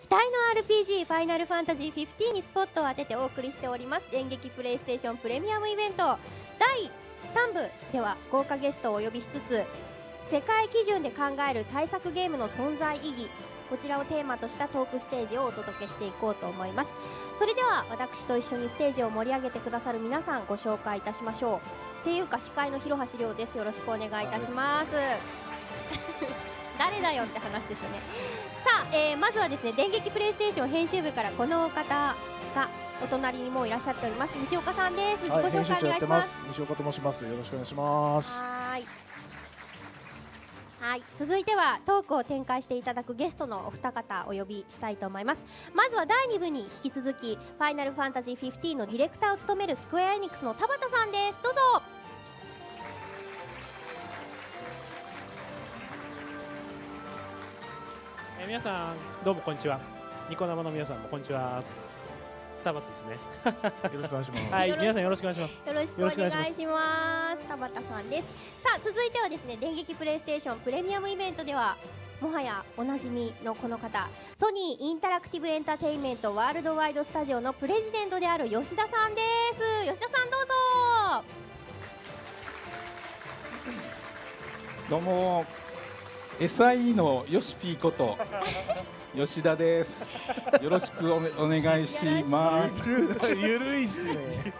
期待の RPG ファイナルファンタジー15にスポットを当ててお送りしております電撃プレイステーションプレミアムイベント第3部では豪華ゲストをお呼びしつつ世界基準で考える対策ゲームの存在意義こちらをテーマとしたトークステージをお届けしていこうと思いますそれでは私と一緒にステージを盛り上げてくださる皆さんご紹介いたしましょうっていうか司会の広橋亮ですよろしくお願いいたします、誰だよって話ですよねえー、まずはですね電撃プレイステーション編集部からこの方がお隣にもいらっしゃっております西岡さんです、自己紹介お願いします西岡と申しますよろしくお願いしますはいはい続いてはトークを展開していただくゲストのお二方お呼びしたいと思いますまずは第二部に引き続きファイナルファンタジー15のディレクターを務めるスクエアエニックスの田畑さんですどうぞえー、皆さんどうもこんにちはニコ生の皆さんもこんにちはタバですねよろしくお願いしますはい皆さんよろしくお願いしますよろしくお願いします田畑さんですさあ続いてはですね電撃プレイステーションプレミアムイベントではもはやおなじみのこの方ソニーインタラクティブエンターテインメントワールドワイドスタジオのプレジデントである吉田さんです吉田さんどうぞどうも SIE のよしぴーこと吉田です。よろしくおお願いします。ゆるいっすね。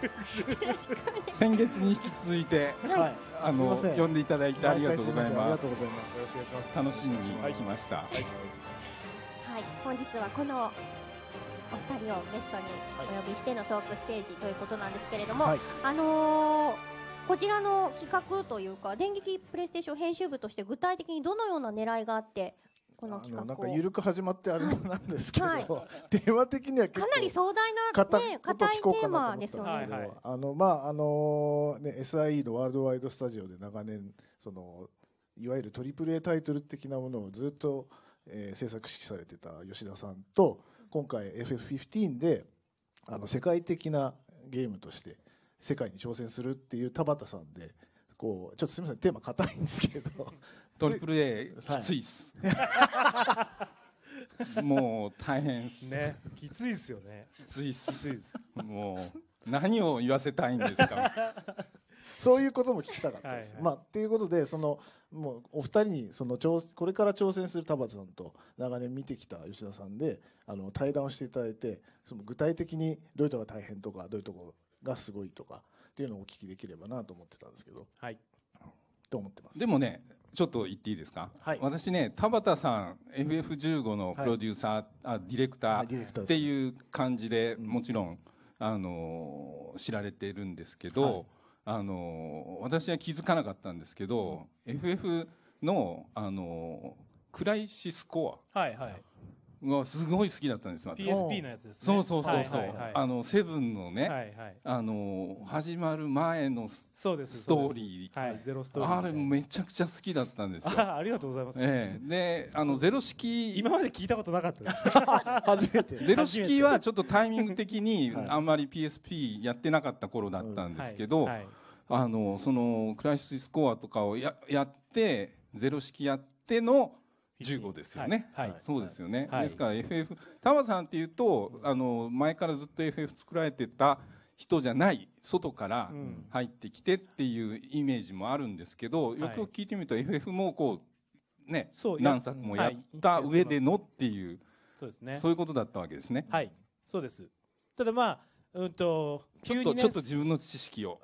先月に引き続いて、はい、あの呼んでいただいてありがとうございます。ありがとうございます楽しみに来ました。はい、はい、本日はこのお二人をゲストにお呼びしてのトークステージということなんですけれども、はい、あのーこちらの企画というか電撃プレイステーション編集部として具体的にどのような狙いがあってこの企画なんか緩く始まってあれなんですけど、はテーマ的にはかなり壮大な、ね、硬いテーマですよね。はいはい、あのまああのね SIE のワールドワイドスタジオで長年そのいわゆる AAA タイトル的なものをずっと、えー、制作指揮されてた吉田さんと今回 FF15 であの世界的なゲームとして。世界に挑戦するっていう田畑さんでこうちょっとすみませんテーマ硬いんですけど トリプル A きついっす、はい、もう大変っすねきついっすよねきついっすもう何を言わせたいんですか そういうことも聞きたかったです。はいはい、まあ、っていうことでそのもうお二人にそのこれから挑戦する田畑さんと長年見てきた吉田さんであの対談をしていただいてその具体的にどういうとこが大変とかどういうとこがすごいとかっていうのをお聞きできればなと思ってたんですけど。はいと思ってますでもねちょっと言っていいですか、はい、私ね田畑さん FF15 のプロデューサー、はい、あディレクターっていう感じで、うん、もちろんあの知られてるんですけど、はい、あの私は気づかなかったんですけど、うん、FF のあのクライシスコア、はいはい、がすごい好きだったんです PSP のやつですねそうそうそうそう、あのセブンのね、あの始まる前のストーリー、はい、ゼロストーリーあれめちゃくちゃ好きだったんですよありがとうございます、えであのゼロ式今まで聞いたことなかったです 初めてゼロ式はちょっとタイミング的にあんまり PSP やってなかった頃だったんですけど、あのそのクライシスコアとかをややってゼロ式やっての十五ですよね、はい、はい、そうですよね、はい、ですから FF タワさんっていうとあの前からずっと FF 作られてた人じゃない外から入ってきてっていうイメージもあるんですけど、よく聞いてみると FF もこうね何作もやった上でのっていう、そうですねそういうことだったわけですねはいそうですただまあうんと、ちょっと、ちょっと自分の知識を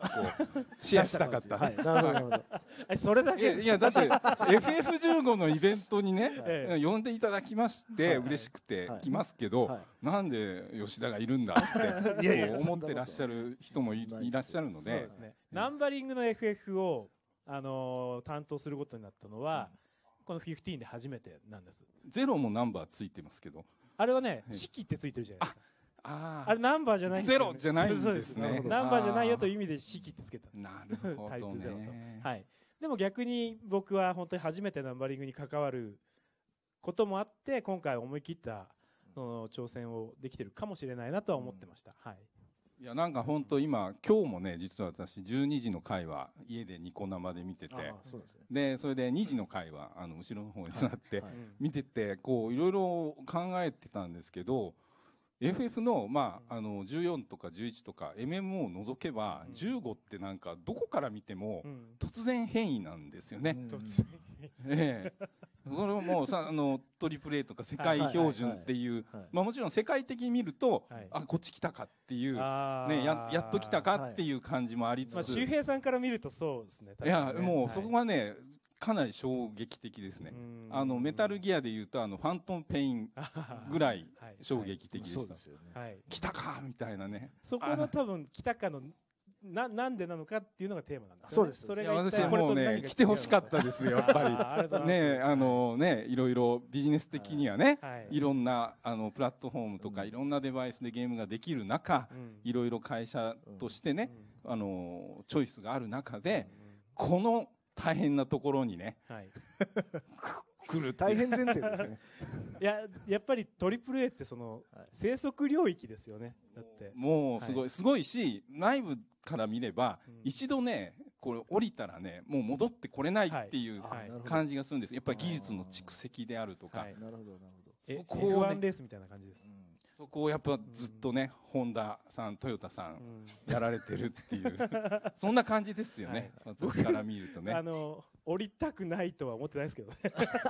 シェアしたかった。はい、なるほど。それだけいやだって FF15 のイベントにね、はい、呼んでいただきまして嬉しくて来ますけど、はい、なんで吉田がいるんだって 思ってらっしゃる人もいらっしゃるので、ね、ナンバリングの FF をあのー、担当することになったのは、うん、この15で初めてなんです。ゼロもナンバーついてますけど。あれはね、式ってついてるじゃないですか。あれナンバーじゃない、ゼロじゃないんですねナンバーじゃないよという意味で式ってつけたなるほど、ね、タイプとはいでも逆に僕は本当に初めてナンバリングに関わることもあって今回思い切ったその挑戦をできてるかもしれないなとは思ってました、はいいやなんか本当今今日もね実は私12時の回は家でニコ生で見ててそで、それで2時の回はあの後ろの方に座って見ててこういろいろ考えてたんですけど FF の、まあ、あの、14とか11とか MMO を除けば、うん、15ってなんか、どこから見ても、突然変異なんですよね。突然ええ。それもさ、あの、トリプル A とか世界標準っていう、まあもちろん世界的に見ると、はい、あ、こっち来たかっていう、ね、や、やっと来たかっていう感じもありつつ。はい、まあ、周平さんから見るとそうですね。ねいや、もうそこはね、かなり衝撃的ですねあのメタルギアでいうとあのファントム・ペイン ぐらい衝撃的でした、来たかみたいなねそこが多分来たかのななんでなのかっていうのがテーマなんですね、そうです。それが私もうね来てほしかったですやっぱり ねあのねいろいろビジネス的にはね、はい、いろんなあのプラットフォームとか、うん、いろんなデバイスでゲームができる中、うん、いろいろ会社としてね、うん、あのチョイスがある中で、この大変なところにね、はい、来る大変前提ですね いややっぱりトリプル a ってその、はい、生息領域ですよねだってもうすごい、はい、すごいし内部から見れば、うん、一度ねこれ降りたらねもう戻ってこれないっていうはい、感じがするんです、やっぱり技術の蓄積であるとかなるほどなるほどそこを、F1 レースみたいな感じです、うんそこをやっぱずっとね、本田さん、トヨタさん、やられてるっていう、そんな感じですよね、私から見るとね。あの降りたくないとは思ってないですけどね。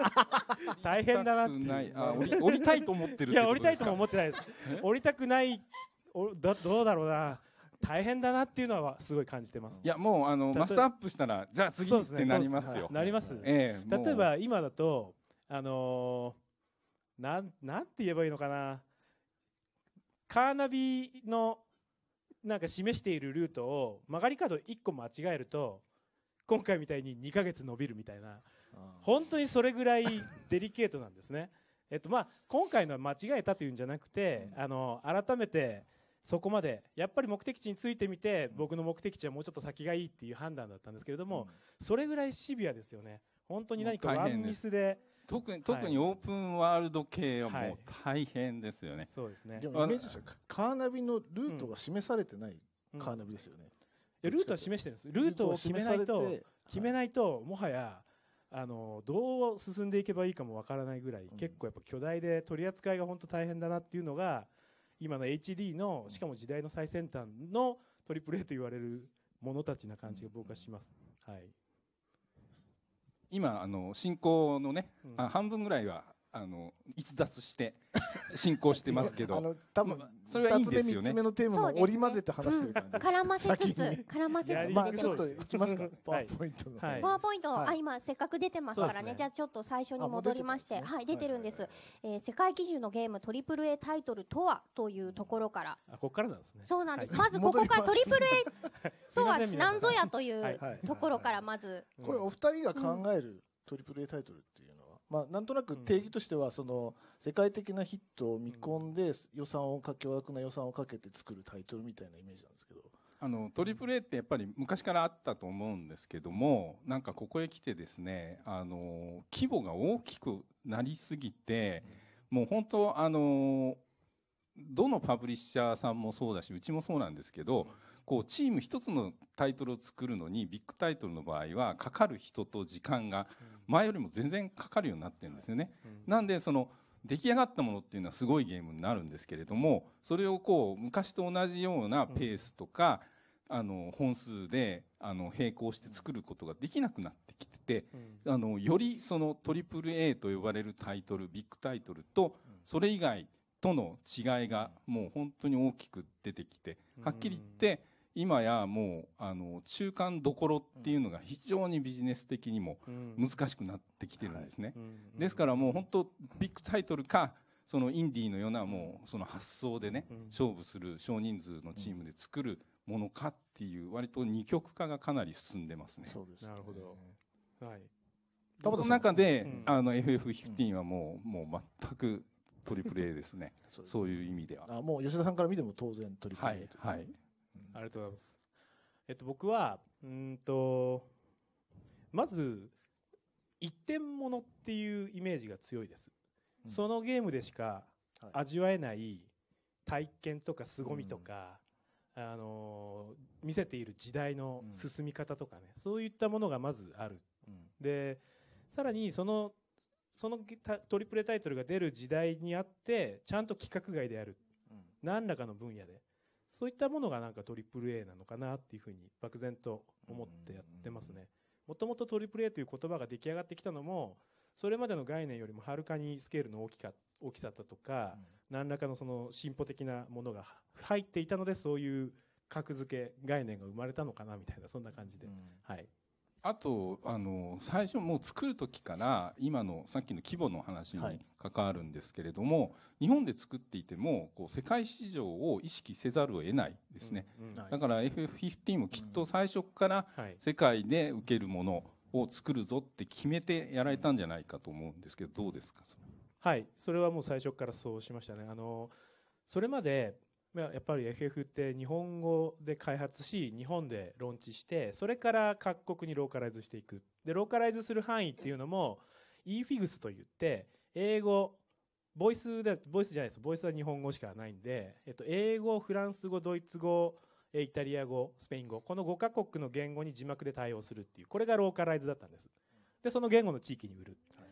大変だなって。あ降り降りたいと思ってるいや降りたいとも思ってないです。降りたくないおだどうだろうな。大変だなっていうのはすごい感じてます。いやもうあのマストアップしたらじゃあ次ってなりますよ。なります。ええ、例えば今だとあのなんなんて言えばいいのかな。カーナビのなんか示しているルートを曲がり角1個間違えると今回みたいに2ヶ月伸びるみたいな本当にそれぐらいデリケートなんですね。えっとまあ、今回のは間違えたというんじゃなくて、あの改めてそこまでやっぱり目的地についてみて僕の目的地はもうちょっと先がいいっていう判断だったんですけれども、それぐらいシビアですよね、本当に何かワンミスで特に特にオープンワールド系はもう大変ですよね、はい、そうですねでもイメージカーナビのルートが示されてないカーナビですよね、うん、ルートは示してるんですルートを決めないと決めないと、もはやあのどう進んでいけばいいかもわからないぐらい、結構やっぱ巨大で取り扱いが本当大変だなっていうのが今の HD のしかも時代の最先端の AAA と言われるものたちな感じが僕はします、はい今あの進行のね、うん、半分ぐらいはあの逸脱して 進行してますけどあの多分それはいいんですよね。つ目のテーマを織り交ぜて話してる感じ。絡ませつつ絡ませつつ。まあちょっといきますか。パワーポイントの。パワーポイントあ今せっかく出てますからね。じゃあちょっと最初に戻りましてはい出てるんです。え世界基準のゲームトリプル a タイトルとはというところから。あここからなんですね。そうなんです。まずここからトリプル a とはな んぞやというところからまず。これお二人が考えるトリプル a タイトルって。まあ、なんとなく定義としては、その世界的なヒットを見込んで予算をかけ、巨額な予算をかけて作るタイトルみたいなイメージなんですけど。あの、トリプル A ってやっぱり昔からあったと思うんですけども、なんかここへ来てですね、あの、規模が大きくなりすぎて、もう本当あの、どのパブリッシャーさんもそうだし、うちもそうなんですけど、こうチーム一つのタイトルを作るのにビッグタイトルの場合はかかる人と時間が前よりも全然かかるようになってるんですよね。なんでその出来上がったものっていうのはすごいゲームになるんですけれどもそれをこう昔と同じようなペースとか、あの本数であの並行して作ることができなくなってきてて、あのよりその AAA と呼ばれるタイトルビッグタイトルとそれ以外との違いがもう本当に大きく出てきてはっきり言って。今やもうあの中間どころっていうのが非常にビジネス的にも難しくなってきてるんですね、ですからもう本当ビッグタイトルかそのインディーのようなもうその発想でね、勝負する少人数のチームで作るものかっていう割と二極化がかなり進んでますね。そうです、ね、なるほど、はいその中で、うん、あの FF15 はもう,、もう全くトリプル A ですね そうですねそういう意味ではあもう吉田さんから見ても当然トリプル A とはい、はいありがとうございます。えっと、僕は、うんと、まず、一点ものっていうイメージが強いです。うん、そのゲームでしか味わえない体験とか凄みとか、うん、あのー、見せている時代の進み方とかね、うん、そういったものがまずある。で、さらにその、そのトリプルタイトルが出る時代にあって、ちゃんと規格外である。何らかの分野で。そういったものがなんか AAA なのかなっていうふうに漠然と思ってやってますね。もともと AAA という言葉が出来上がってきたのも、それまでの概念よりもはるかにスケールの大きか大きさだとか、うん、何らかのその進歩的なものが入っていたので、そういう格付け概念が生まれたのかなみたいな、そんな感じで。うん、はいあとあの最初もう作る時から今のさっきの規模の話に関わるんですけれども、はい、日本で作っていてもこう世界市場を意識せざるを得ないですね、うんうん、だから FF15 もきっと最初から世界で受けるものを作るぞって決めてやられたんじゃないかと思うんですけどどうですかはいそれはもう最初からそうしましたねあのそれまでやっぱり FF って日本語で開発し日本でローンチしてそれから各国にローカライズしていくでローカライズする範囲っていうのも eFIGS といって英語ボイスでボイスじゃないですボイスは日本語しかないんで、えっと、英語フランス語ドイツ語イタリア語スペイン語この5カ国の言語に字幕で対応するっていうこれがローカライズだったんですでその言語の地域に売る、はい、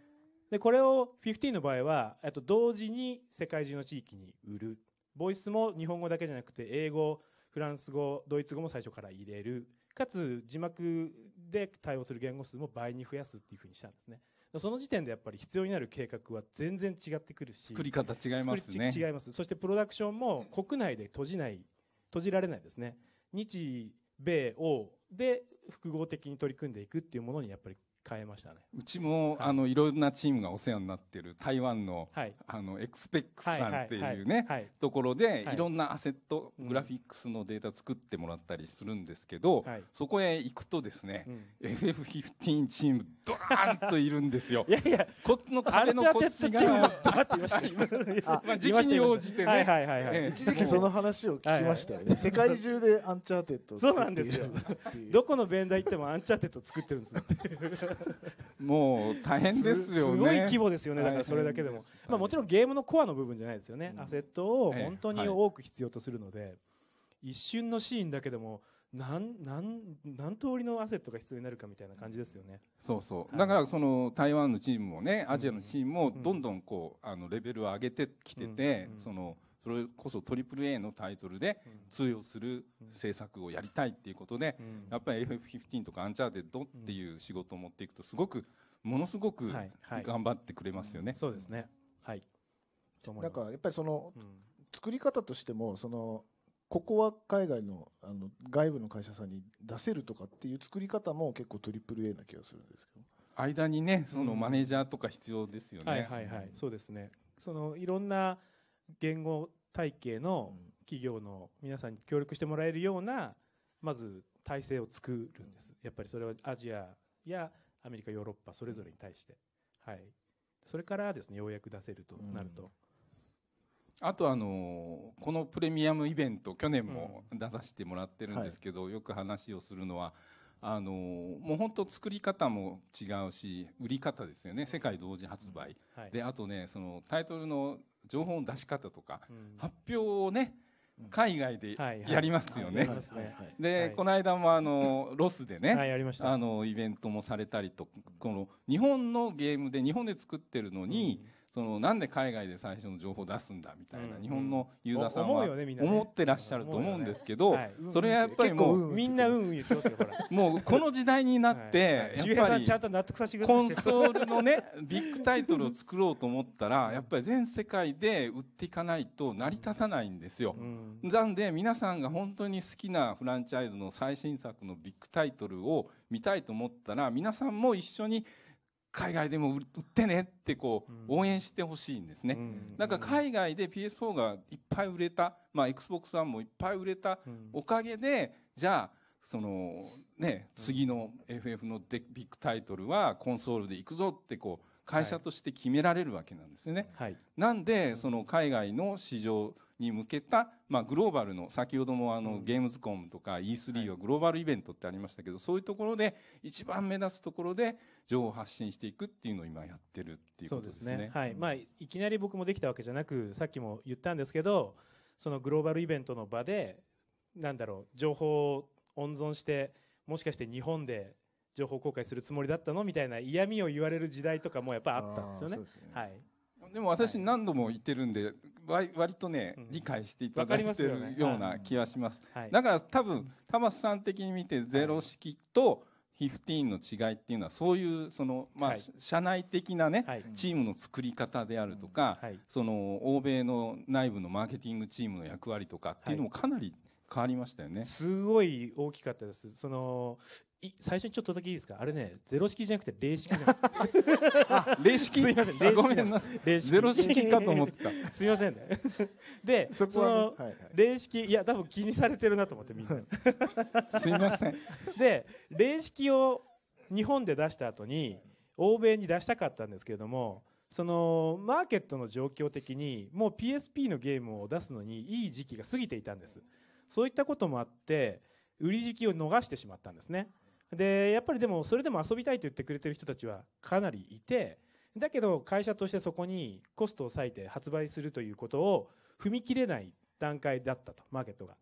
でこれを15の場合はと同時に世界中の地域に売るボイスも日本語だけじゃなくて英語フランス語ドイツ語も最初から入れるかつ字幕で対応する言語数も倍に増やすっていうふうにしたんですねその時点でやっぱり必要になる計画は全然違ってくるし作り方違いますね違いますそしてプロダクションも国内で閉じない閉じられないですね日米欧で複合的に取り組んでいくっていうものにやっぱり変えましたねうちも、はい、あのいろんなチームがお世話になってる台湾の,、はい、あのエクスペックスさんっていうね、ところで、い、ろんなアセット、グラフィックスのデータ作ってもらったりするんですけど、うん、そこへ行くとですね、うん、FF15 チームドーンといるんですよ いやいやこの壁のこっち側まあ時期に応じてね、一時期その話を聞きましたよね、はいはい、世界中でアンチャーテッドそうなんですよどこのベンダー行ってもアンチャーテッド作ってるんです もう大変ですよねすごい規模ですよねだからそれだけでもまあ、もちろんゲームのコアの部分じゃないですよね、アセットを本当に多く必要とするので、はい、一瞬のシーンだけでも何何何通りのアセットが必要になるかみたいな感じですよね。そうそう。だからその台湾のチームもね、アジアのチームもどんどんこう、あのレベルを上げてきてて、そのそれこそ AAA のタイトルで通用する制作をやりたいっていうことで、やっぱり FF15 とかアンチャーテッドっていう仕事を持っていくとすごくものすごく頑張ってくれますよね。はいはい、そうですね。はい。なんかやっぱりその、作り方としてもそのここは海外のあの外部の会社さんに出せるとかっていう作り方も結構 AAA な気がするんですけど間にねそのマネージャーとか必要ですよね、はいはいそうですねそのいろんな言語体系の企業の皆さんに協力してもらえるようなまず体制を作るんですやっぱりそれはアジアやアメリカヨーロッパそれぞれに対して、はい、それからですねようやく出せるとなると。うんあとあのこのプレミアムイベント去年も出させてもらってるんですけど、よく話をするのはあのもう本当作り方も違うし売り方ですよね世界同時発売、であとねそのタイトルの情報の出し方とか、発表をね海外でやりますよね。で、この間もあの ロスでね、はい、あのイベントもされたりとこの日本のゲームで日本で作ってるのに、そのなんで海外で最初の情報を出すんだみたいな、日本のユーザーさんは思ってらっしゃると思うんですけど、はい、それはやっぱりもうみんなうん言ってますよもうこの時代になってやっぱりちゃんと納得さコンソールのねビッグタイトルを作ろうと思ったらやっぱり全世界で売っていかないと成り立たないんですよ。なんで皆さんが本当に好きなフランチャイズの最新作のビッグタイトルを見たいと思ったら皆さんも一緒に海外でも売ってねってこう応援してほしいんですね、だから海外で PS4 がいっぱい売れた、まあ、XBOX1 もいっぱい売れたおかげで、じゃあそのね次の FF のビッグタイトルはコンソールでいくぞってこう会社として決められるわけなんですよね、はい、なんでその海外の市場に向けた、まあ、グローバルの先ほどもあの、ゲームズコムとか E3 はグローバルイベントってありましたけど、そういうところで一番目立つところで情報発信していくっていうのを今やってるっていうことですね。すねはいまあ、いきなり僕もできたわけじゃなくさっきも言ったんですけどそのグローバルイベントの場でなんだろう情報を温存してもしかして日本で情報公開するつもりだったのみたいな嫌味を言われる時代とかもやっぱあったんですよね。ねはいでも私何度も言ってるんで、はい、割とね、うん、理解していただいてるような気がします、だから多分玉須さん的に見てゼロ式と、15の違いっていうのはそういうそのまあ社内的なねチームの作り方であるとかその欧米の内部のマーケティングチームの役割とかっていうのもかなり変わりましたよね。すごい大きかったです。その最初にちょっとだけいいですかあれねゼロ式じゃなくて零式なんです 零式すいません零式ごめんなさい零式ゼロ式かと思ってたすいませんねでそこの、はいはい、零式いや多分気にされてるなと思ってみんなすいません で零式を日本で出した後に欧米に出したかったんですけれどもそのマーケットの状況的にもう PSP のゲームを出すのにいい時期が過ぎていたんですそういったこともあって売り時期を逃してしまったんですね、でやっぱりでもそれでも遊びたいと言ってくれてる人たちはかなりいてだけど会社としてそこにコストを割いて発売するということを踏み切れない段階だったとマーケットが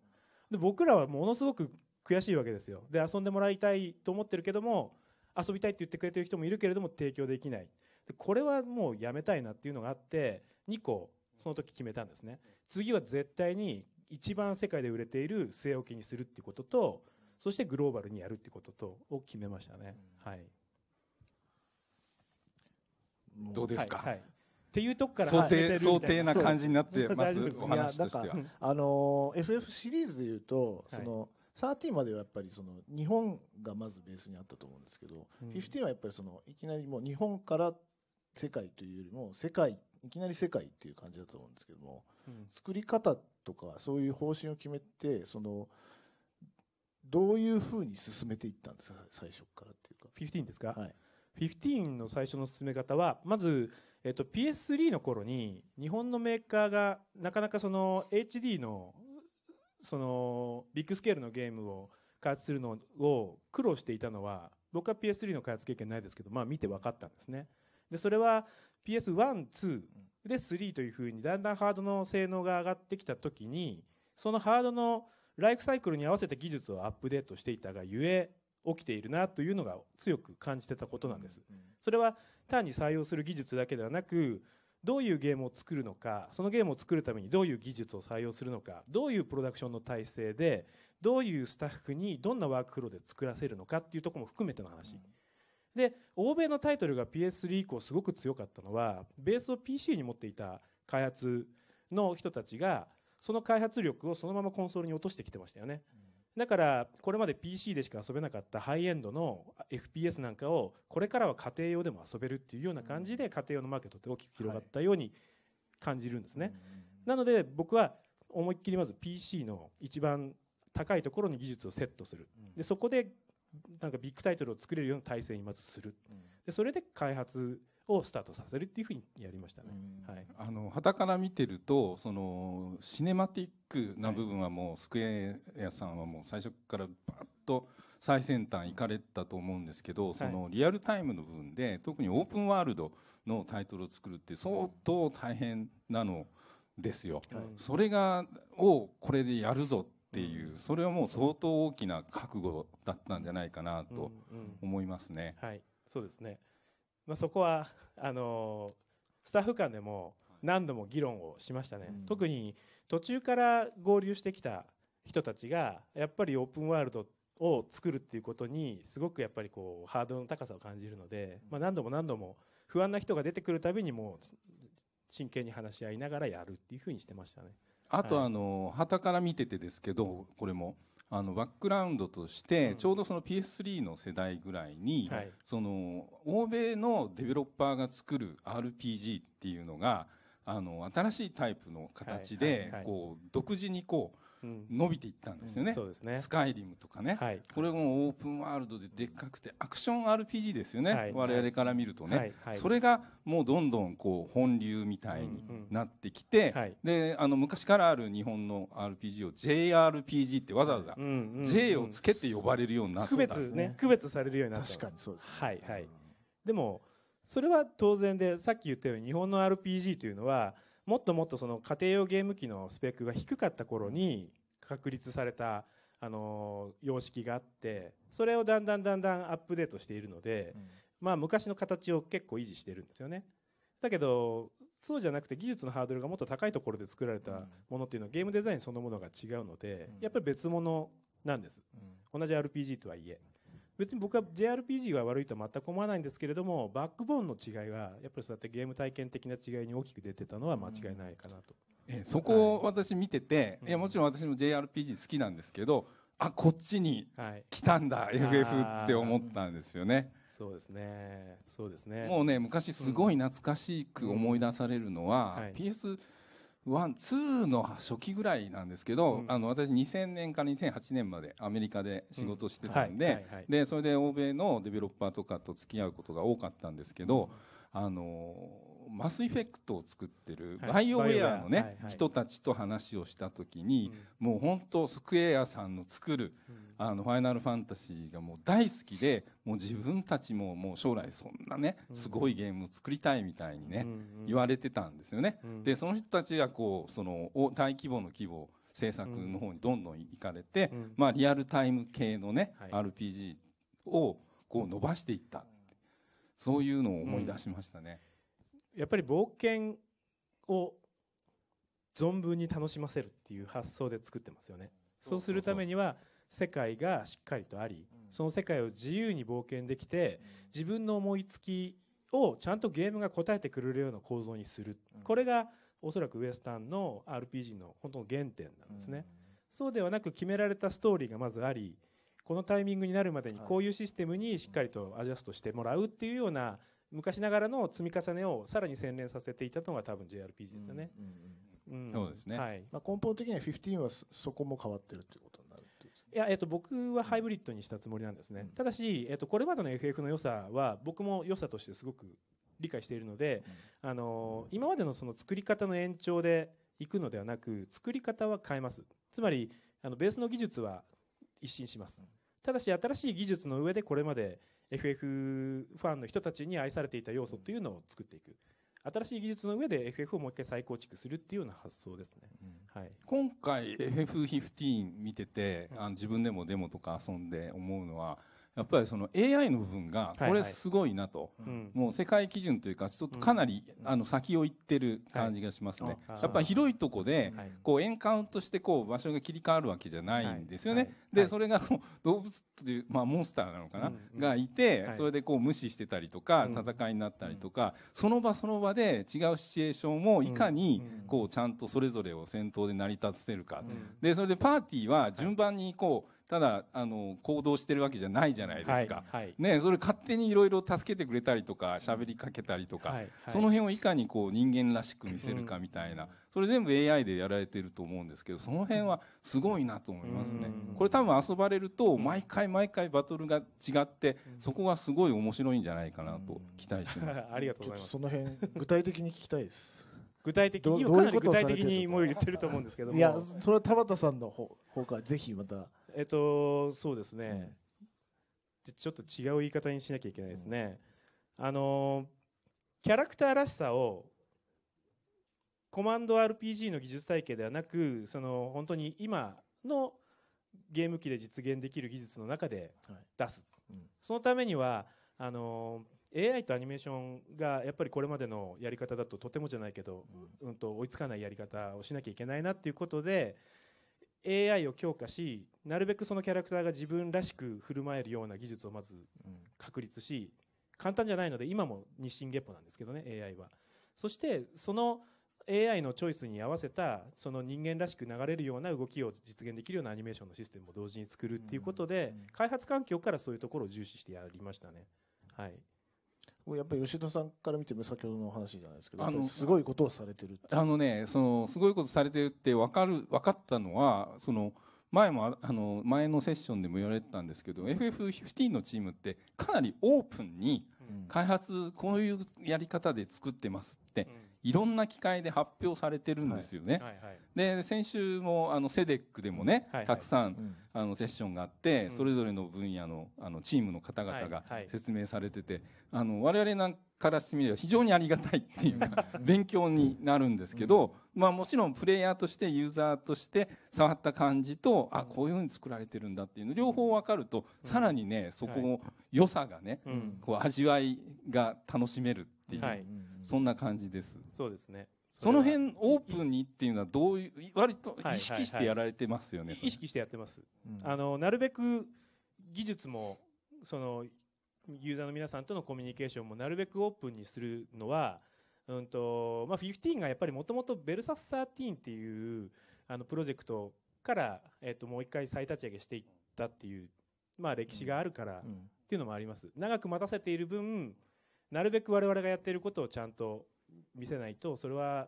で僕らはものすごく悔しいわけですよで遊んでもらいたいと思ってるけども遊びたいって言ってくれてる人もいるけれども提供できないでこれはもうやめたいなっていうのがあって2個その時決めたんですね次は絶対に一番世界で売れている据え置きにするっていうこととそしてグローバルにやるってこととを決めましたね。はい、どうですか、はいはい、っていうとこから想定想定な感じになってますお話としては。あの FF シリーズでいうとその、はい13まではやっぱりその日本がまずベースにあったと思うんですけど、うん、15はやっぱりそのいきなりもう日本から世界というよりも世界いきなり世界っていう感じだと思うんですけども、うん、作り方とかそういう方針を決めてそのどういうふうに進めていったんですか最初からっていうか15ですか、はい、15の最初の進め方はまず、えっと、PS3 の頃に日本のメーカーがなかなかその HD のそのビッグスケールのゲームを開発するのを苦労していたのは僕は PS3 の開発経験ないですけど、まあ、見て分かったんですねでそれは PS1、2で3というふうにだんだんハードの性能が上がってきた時にそのハードのライフサイクルに合わせて技術をアップデートしていたがゆえ起きているなというのが強く感じてたことなんです。それは単に採用する技術だけではなくどういうゲームを作るのかそのゲームを作るためにどういう技術を採用するのかどういうプロダクションの体制でどういうスタッフにどんなワークフローで作らせるのかっていうとこも含めての話、で欧米のタイトルが PS3 以降すごく強かったのはベースを PC に持っていた開発の人たちがその開発力をそのままコンソールに落としてきてましたよね。だからこれまで PC でしか遊べなかったハイエンドの FPS なんかをこれからは家庭用でも遊べるっていうような感じで家庭用のマーケットって大きく広がったように感じるんですね。なので僕は思いっきりまず PC の一番高いところに技術をセットするでそこでなんかビッグタイトルを作れるような体制にまずするでそれで開発をスタートさせるっていうふうにやりましたね。はい。あの旗から見てるとそのシネマティックな部分はもう、はい、スクエアさんはもう最初からバッと最先端行かれたと思うんですけど、そのリアルタイムの部分で特にオープンワールドのタイトルを作るって相当大変なのですよ。はい、それがをこれでやるぞっていうそれはもう相当大きな覚悟だったんじゃないかなと思いますね。うんうん、はい、そうですね。まあ、そこはあのスタッフ間でも何度も議論をしましたね、特に途中から合流してきた人たちがやっぱりオープンワールドを作るっていうことにすごくやっぱりこうハードルの高さを感じるので、まあ、何度も何度も不安な人が出てくるたびにもう真剣に話し合いながらやるっていうふうにしてましたね。あと、あの旗から見ててですけどこれもあのバックグラウンドとしてちょうどその PS3 の世代ぐらいに、はい、その欧米のデベロッパーが作る RPG っていうのがあの新しいタイプの形でこう独自にこう伸びていったんですよね,、そうですねスカイリムとかね、はい、これもオープンワールドででっかくてアクション RPG ですよね、はい、我々から見るとね、はいはい、それがもうどんどんこう本流みたいになってきて、であの昔からある日本の RPG を JRPG ってわざわざ J をつけて呼ばれるようになった、ね、区別ね区別されるようになった確かにそうです、ね、はいはいでもそれは当然でさっき言ったように日本の RPG というのはもっともっとその家庭用ゲーム機のスペックが低かった頃に確立されたあの様式があってそれをだんだんだんだんアップデートしているので、まあ、昔の形を結構維持してるんですよね。だけどそうじゃなくて技術のハードルがもっと高いところで作られたものっていうのはゲームデザインそのものが違うのでやっぱり別物なんです、同じ RPG とはいえ別に僕は JRPG は悪いとは全く思わないんですけれどもバックボーンの違いはやっぱりそうやってゲーム体験的な違いに大きく出てたのは間違いないかなと、うん、えそこを私見てて、はい、いやもちろん私も JRPG 好きなんですけどあこっちに来たんだ、はい、FF って思ったんですよね。そうですねそうですねもうね昔すごい懐かしく思い出されるのは、うんはい、PS ワン、ツーの初期ぐらいなんですけど、うん、あの、私2000年から2008年までアメリカで仕事してたんで、で、それで欧米のデベロッパーとかと付き合うことが多かったんですけど、あのマスエフェクトを作ってるバイオウェアのね人たちと話をした時にもう本当スクエアさんの作るあのファイナルファンタジーがもう大好きでもう自分たちももう将来そんなねすごいゲームを作りたいみたいにね言われてたんですよね。でその人たちがこうその大規模の規模制作の方にどんどん行かれてまあリアルタイム系のね RPG をこう伸ばしていったそういうのを思い出しましたね。うんやっぱり冒険を存分に楽しませるっていう発想で作ってますよね。そうするためには世界がしっかりとあり、その世界を自由に冒険できて、自分の思いつきをちゃんとゲームが答えてくれるような構造にする。これがおそらくウエスタンの RPG の本当の原点なんですね。そうではなく決められたストーリーがまずあり、このタイミングになるまでにこういうシステムにしっかりとアジャストしてもらうっていうような昔ながらの積み重ねをさらに洗練させていたのが多分 JRPG ですよね。そうですね、はいまあ、根本的には15はそこも変わってるということになるってです、ね、いや、えっと、僕はハイブリッドにしたつもりなんですね、うん、ただし、えっと、これまでの FF の良さは僕も良さとしてすごく理解しているので、うん、あの今までのその作り方の延長でいくのではなく作り方は変えますつまりあのベースの技術は一新します、ただし新しい技術の上でこれまで FF ファンの人たちに愛されていた要素というのを作っていく。新しい技術の上で FF をもう一回再構築するっていうような発想ですね。うん、はい、今回 FF15 見てて、あの自分でもデモとか遊んで思うのは、やっぱりその AI の部分がこれすごいなと、はいはい、もう世界基準というかちょっとかなり、あの先を行ってる感じがしますね、はい、やっぱり広いとこで、こうエンカウントしてこう場所が切り替わるわけじゃないんですよね、で、それがこう動物という、まあ、モンスターなのかな、うんがいて、それでこう無視してたりとか戦いになったりとか、その場その場で違うシチュエーションをいかにこうちゃんとそれぞれを戦闘で成り立たせるか、でそれでパーティーは順番にこう、ただあの行動してるわけじゃないじゃないですか、はいはい、ね、それ勝手にいろいろ助けてくれたりとか喋りかけたりとか、はいはい、その辺をいかにこう人間らしく見せるかみたいな、うん、それ全部 AI でやられてると思うんですけどその辺はすごいなと思いますね。うん、これ多分遊ばれると毎回毎回バトルが違って、うん、そこがすごい面白いんじゃないかなと期待してます。ありがとうございますその辺具体的に聞きたいです。具体的にかなり具体的にもう言ってると思うんですけども。いやそれは田畑さんの方方からぜひまた。えっと、そうですね、うん、ちょっと違う言い方にしなきゃいけないですね、うん、あのキャラクターらしさをコマンド RPG の技術体系ではなくその本当に今のゲーム機で実現できる技術の中で出す、はいうん、そのためにはあの AI とアニメーションがやっぱりこれまでのやり方だととてもじゃないけど、うん、うんと追いつかないやり方をしなきゃいけないなっていうことで AI を強化しなるべくそのキャラクターが自分らしく振る舞えるような技術をまず確立し、簡単じゃないので今も日進月歩なんですけどね AI は。そしてその AI のチョイスに合わせたその人間らしく流れるような動きを実現できるようなアニメーションのシステムも同時に作るっていうことで開発環境からそういうところを重視してやりましたね。はい、やっぱり吉田さんから見ても先ほどの話じゃないですけどあのすごいことをされてるてあのねそのすごいことされてるって分かる分かったのはその前もあの前のセッションでも言われてたんですけど FF15 のチームってかなりオープンに開発こういうやり方で作ってますっていろんな機会で発表されてるんですよね。はいはいはい、で先週もあのセデックでもね、はいはい、たくさん、うん、あのセッションがあって、うん、それぞれの分野のあのチームの方々が説明されてて、はいはい、あの我々なんからしてみれば非常にありがたいっていう勉強になるんですけど、うん、まあ、もちろんプレイヤーとしてユーザーとして触った感じとあこういうふうに作られてるんだっていうの両方分かるとさらにねそこも良さがね、こう味わいが楽しめるていう、はい、そんな感じです。そうですねその辺オープンにっていうのはどういう割と意識してやられてますよね、はいはいはい、意識してやってます、うん、あのなるべく技術もそのユーザーの皆さんとのコミュニケーションもなるべくオープンにするのは、うんとまあ、ーンがやっぱりもともとベルサス13っていうあのプロジェクトから、えっともう一回再立ち上げしていったっていう、まあ、歴史があるからっていうのもあります、長く待たせている分なるべく我々がやっていることをちゃんと見せないとそれは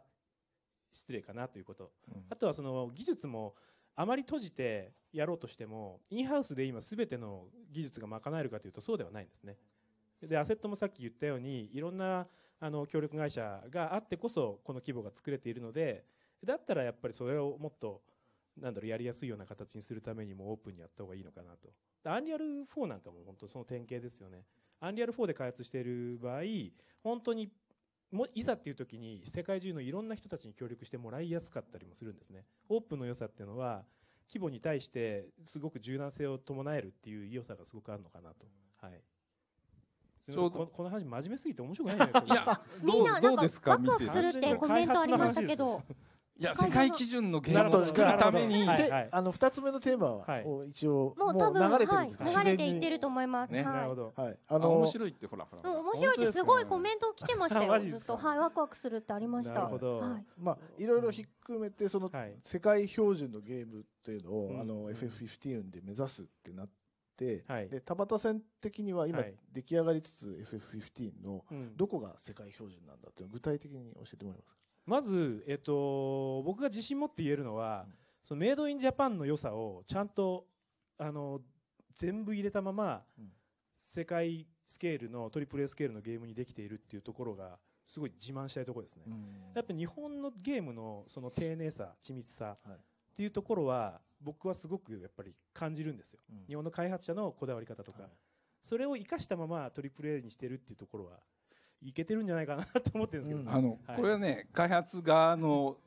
失礼かなということ、うん、あとはその技術もあまり閉じてやろうとしてもインハウスで今全ての技術が賄えるかというとそうではないんですねでアセットもさっき言ったようにいろんなあの協力会社があってこそこの規模が作れているのでだったらやっぱりそれをもっとなんだろうやりやすいような形にするためにもオープンにやった方がいいのかなとアンリアル4なんかも本当その典型ですよねアンリアル4で開発している場合本当にもいざっていう時に世界中のいろんな人たちに協力してもらいやすかったりもするんですねオープンの良さっていうのは規模に対してすごく柔軟性を伴えるっていう良さがすごくあるのかなと、はい、ちょうどこの話真面目すぎて面白くないじゃないですか。いやどうどうですか。ワクワクするってコメントありましたけど。いや世界基準のゲームを作るために、はいはい、あの二つ目のテーマは、はい、一応もう多分流れてるんですか、はい、流れていってると思います。ね、なるほど。はい。あのー、面白いってほらほら。面白いってすごいコメント来てましたよ。ずっとはいワクワクするってありました。なるほど。はい、まあいろいろひっくめてその、世界標準のゲームっていうのを、うん、あの FF15 で目指すってなって。はい、で田畑戦的には今出来上がりつつ FF15 のどこが世界標準なんだっていうの具体的に教えてもらえますか、まず、えっと、僕が自信持って言えるのは、うん、そのメイドインジャパンの良さをちゃんとあの全部入れたまま、うん、世界スケールのトリプル A スケールのゲームにできているっていうところがすごい自慢したいところですね、うん、やっぱ日本のゲームのその丁寧さ緻密さっていうところは僕はすごくやっぱり感じるんですよ、日本の開発者のこだわり方とか、はい、それを生かしたままトリプル A にしてるっていうところはいけてるんじゃないかなと思ってるんですけど、ね、あの、はい、これはね開発側の、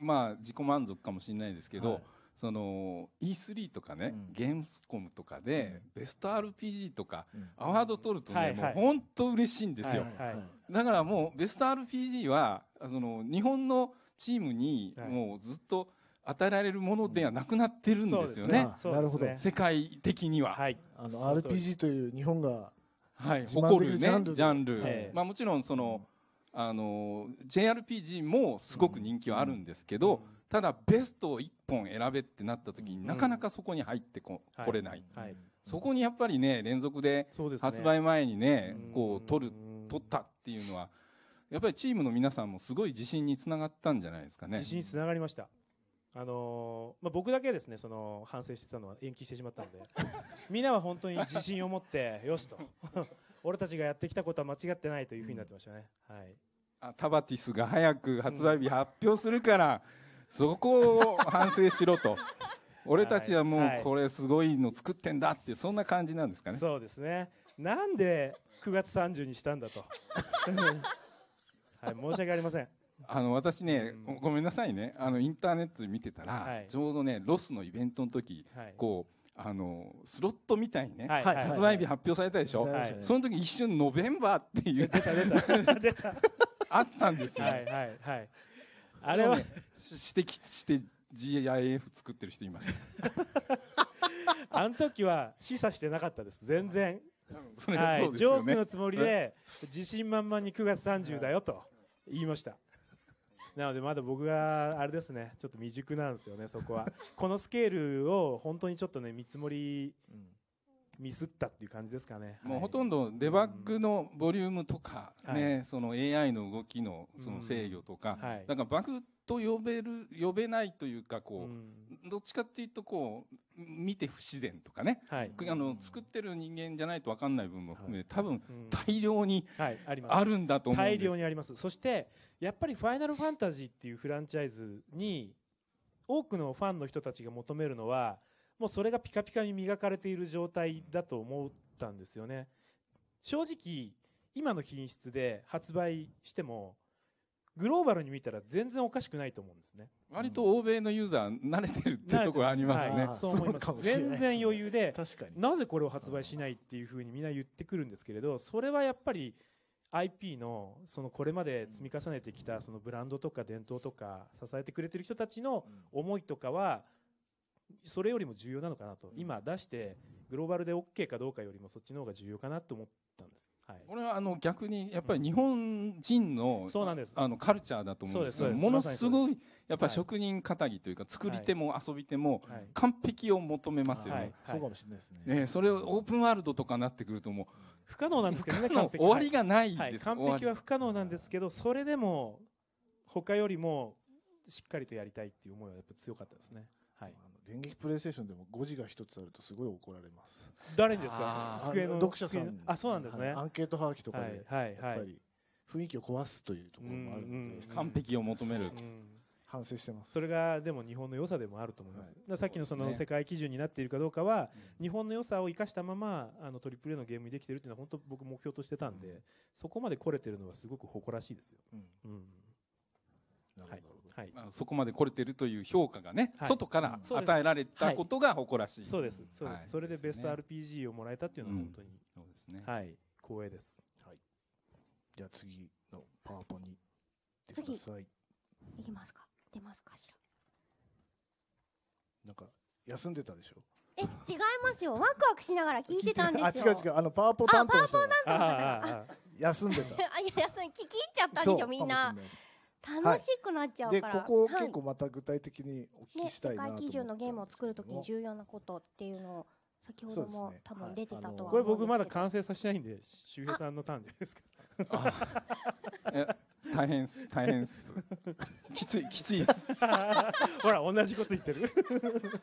まあ、自己満足かもしれないですけど、はい、その E3 とかね、うん、ゲームスコムとかで、うん、ベスト RPG とか、うん、アワード取るとね、はいはい、もう本当嬉しいんですよ、はいはい、だからもうベスト RPG はその日本のチームにもうずっと与えられるものではなくなってるんですよね、なるほど世界的には、はい、あの RPG という日本がはい、誇るねジャンル、まあ、もちろんその、あの JRPG もすごく人気はあるんですけど、ただベストを1本選べってなった時に、なかなかそこに入ってこ,、うれない、そこにやっぱりね連続で発売前にねこう取る取ったっていうのはやっぱりチームの皆さんもすごい自信につながったんじゃないですかね自信につながりましたあのー、まあ、僕だけですねその反省してたのは延期してしまったので みんなは本当に自信を持って よしと 俺たちがやってきたことは間違ってないというふうになってましたね、うん、はい、あタバティスが早く発売日発表するから、うん、そこを反省しろと俺たちはもうこれすごいの作ってんだってそんな感じなんですかねそうですねなんで9月30にしたんだと、はい、申し訳ありませんあの私ね、うん、ごめんなさいねあのインターネットで見てたら、はい、ちょうどねロスのイベントの時、はい、こうあのスロットみたいにね、はい、発売日発表されたでしょ、はい、その時一瞬「ノベンバー」っていう あったんですよ、はいはいはい、あれは、ね、指摘して GIF 作ってる人いました あの時は示唆してなかったです全然、ジョークのつもりで自信満々に9月30だよと言いましたなのでまだ僕があれですねちょっと未熟なんですよねそこは このスケールを本当にちょっとね見積もり、ミスったっていう感じですかね。もうほとんどデバッグのボリュームとかね、うんその AI の動きのその制御とか、うんはい、だからバグっと呼べる、呼べないというか、こう、うん、どっちかっていうと、こう、見て不自然とかね。はい、あの、作ってる人間じゃないと分かんない部分も含め、はい、多分、大量に、あるんだと思うんです、大量にあります。そして、やっぱりファイナルファンタジーっていうフランチャイズに、多くのファンの人たちが求めるのは、もうそれがピカピカに磨かれている状態だと思ったんですよね。正直、今の品質で発売しても、グローバルに見たら全然おかしくないと思うんですね割と欧米のユーザー慣れてるってところありますね、はい、そう思います全然余裕でなぜこれを発売しないっていうふうにみんな言ってくるんですけれどそれはやっぱり IP のそのこれまで積み重ねてきたそのブランドとか伝統とか支えてくれてる人たちの思いとかはそれよりも重要なのかなと今出してグローバルで OK かどうかよりもそっちの方が重要かなと思ったんですはい、これはあの逆にやっぱり日本人の,、そうなんですあのカルチャーだと思うんですけどものすごいやっぱり職人かたぎというか作り手も遊び手も完璧を求めますよね、そうかもしれないですねねそれをオープンワールドとかなってくるともう不可能なんですけどね終わりがないです、完璧は不可能なんですけどそれでも他よりもしっかりとやりたいっていう思いはやっぱ強かったですねはい電撃プレイステーションでも5字が1つあるとすごい怒られます誰にですか机の読者さんあそうなんですね、アンケート把握とかでやっぱり雰囲気を壊すというところもあるので完璧を求める反省してますそれがでも日本の良さでもあると思います、はい、さっきのその世界基準になっているかどうかは、日本の良さを生かしたままあのトリプル A のゲームにできているというのは本当僕目標としてたんで、うん、そこまで来れてるのはすごく誇らしいですよ、うん、うんはいはいあ、そこまで来れてるという評価がね、はい、外から与えられたことが誇らしい、そうですそうです、それでベスト RPG をもらえたっていうのは本当に、うん、そうですねはい光栄です、はい、じゃあ次のパワポにいってくださいいきますか出ますかしらなんか休んでたでしょえ違いますよワクワクしながら聞いてたんですよあ違う違うあのパワポ担当の人あパワポ担当の方が休んでた あいや休ん聞き入っちゃったんでしょみんな楽しくなっちゃうから、はい、ここ結構また具体的にお聞きしたいなと、ね、世界基準のゲームを作るときに重要なことっていうのを先ほども多分出てたとはこれ僕まだ完成させないんで周平さんのターンじゃないですか大変っす大変っすきついきついっす ほら同じこと言ってる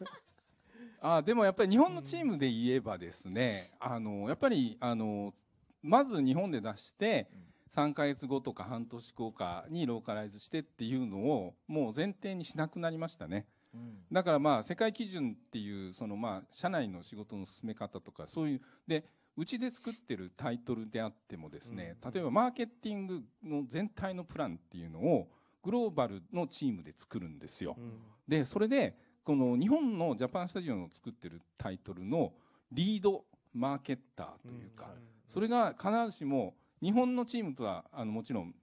あでもやっぱり日本のチームで言えばですね、うん、あのやっぱりあのまず日本で出して、うん3ヶ月後とか半年後かにローカライズしてっていうのをもう前提にしなくなりましたね。うん、だからまあ世界基準っていうそのまあ社内の仕事の進め方とかそういうでうちで作ってるタイトルであってもですね、例えばマーケティングの全体のプランっていうのをグローバルのチームで作るんですよ。うん、でそれでこの日本のジャパンスタジオの作ってるタイトルのリードマーケッターというか、それが必ずしも日本のチームとはあのもちろん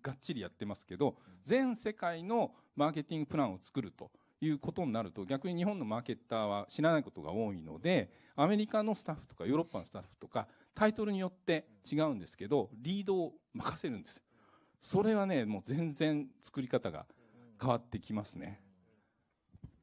がっちりやってますけど全世界のマーケティングプランを作るということになると逆に日本のマーケッターは知らないことが多いのでアメリカのスタッフとかヨーロッパのスタッフとかタイトルによって違うんですけどリードを任せるんですそれはねもう全然作り方が変わってきますね。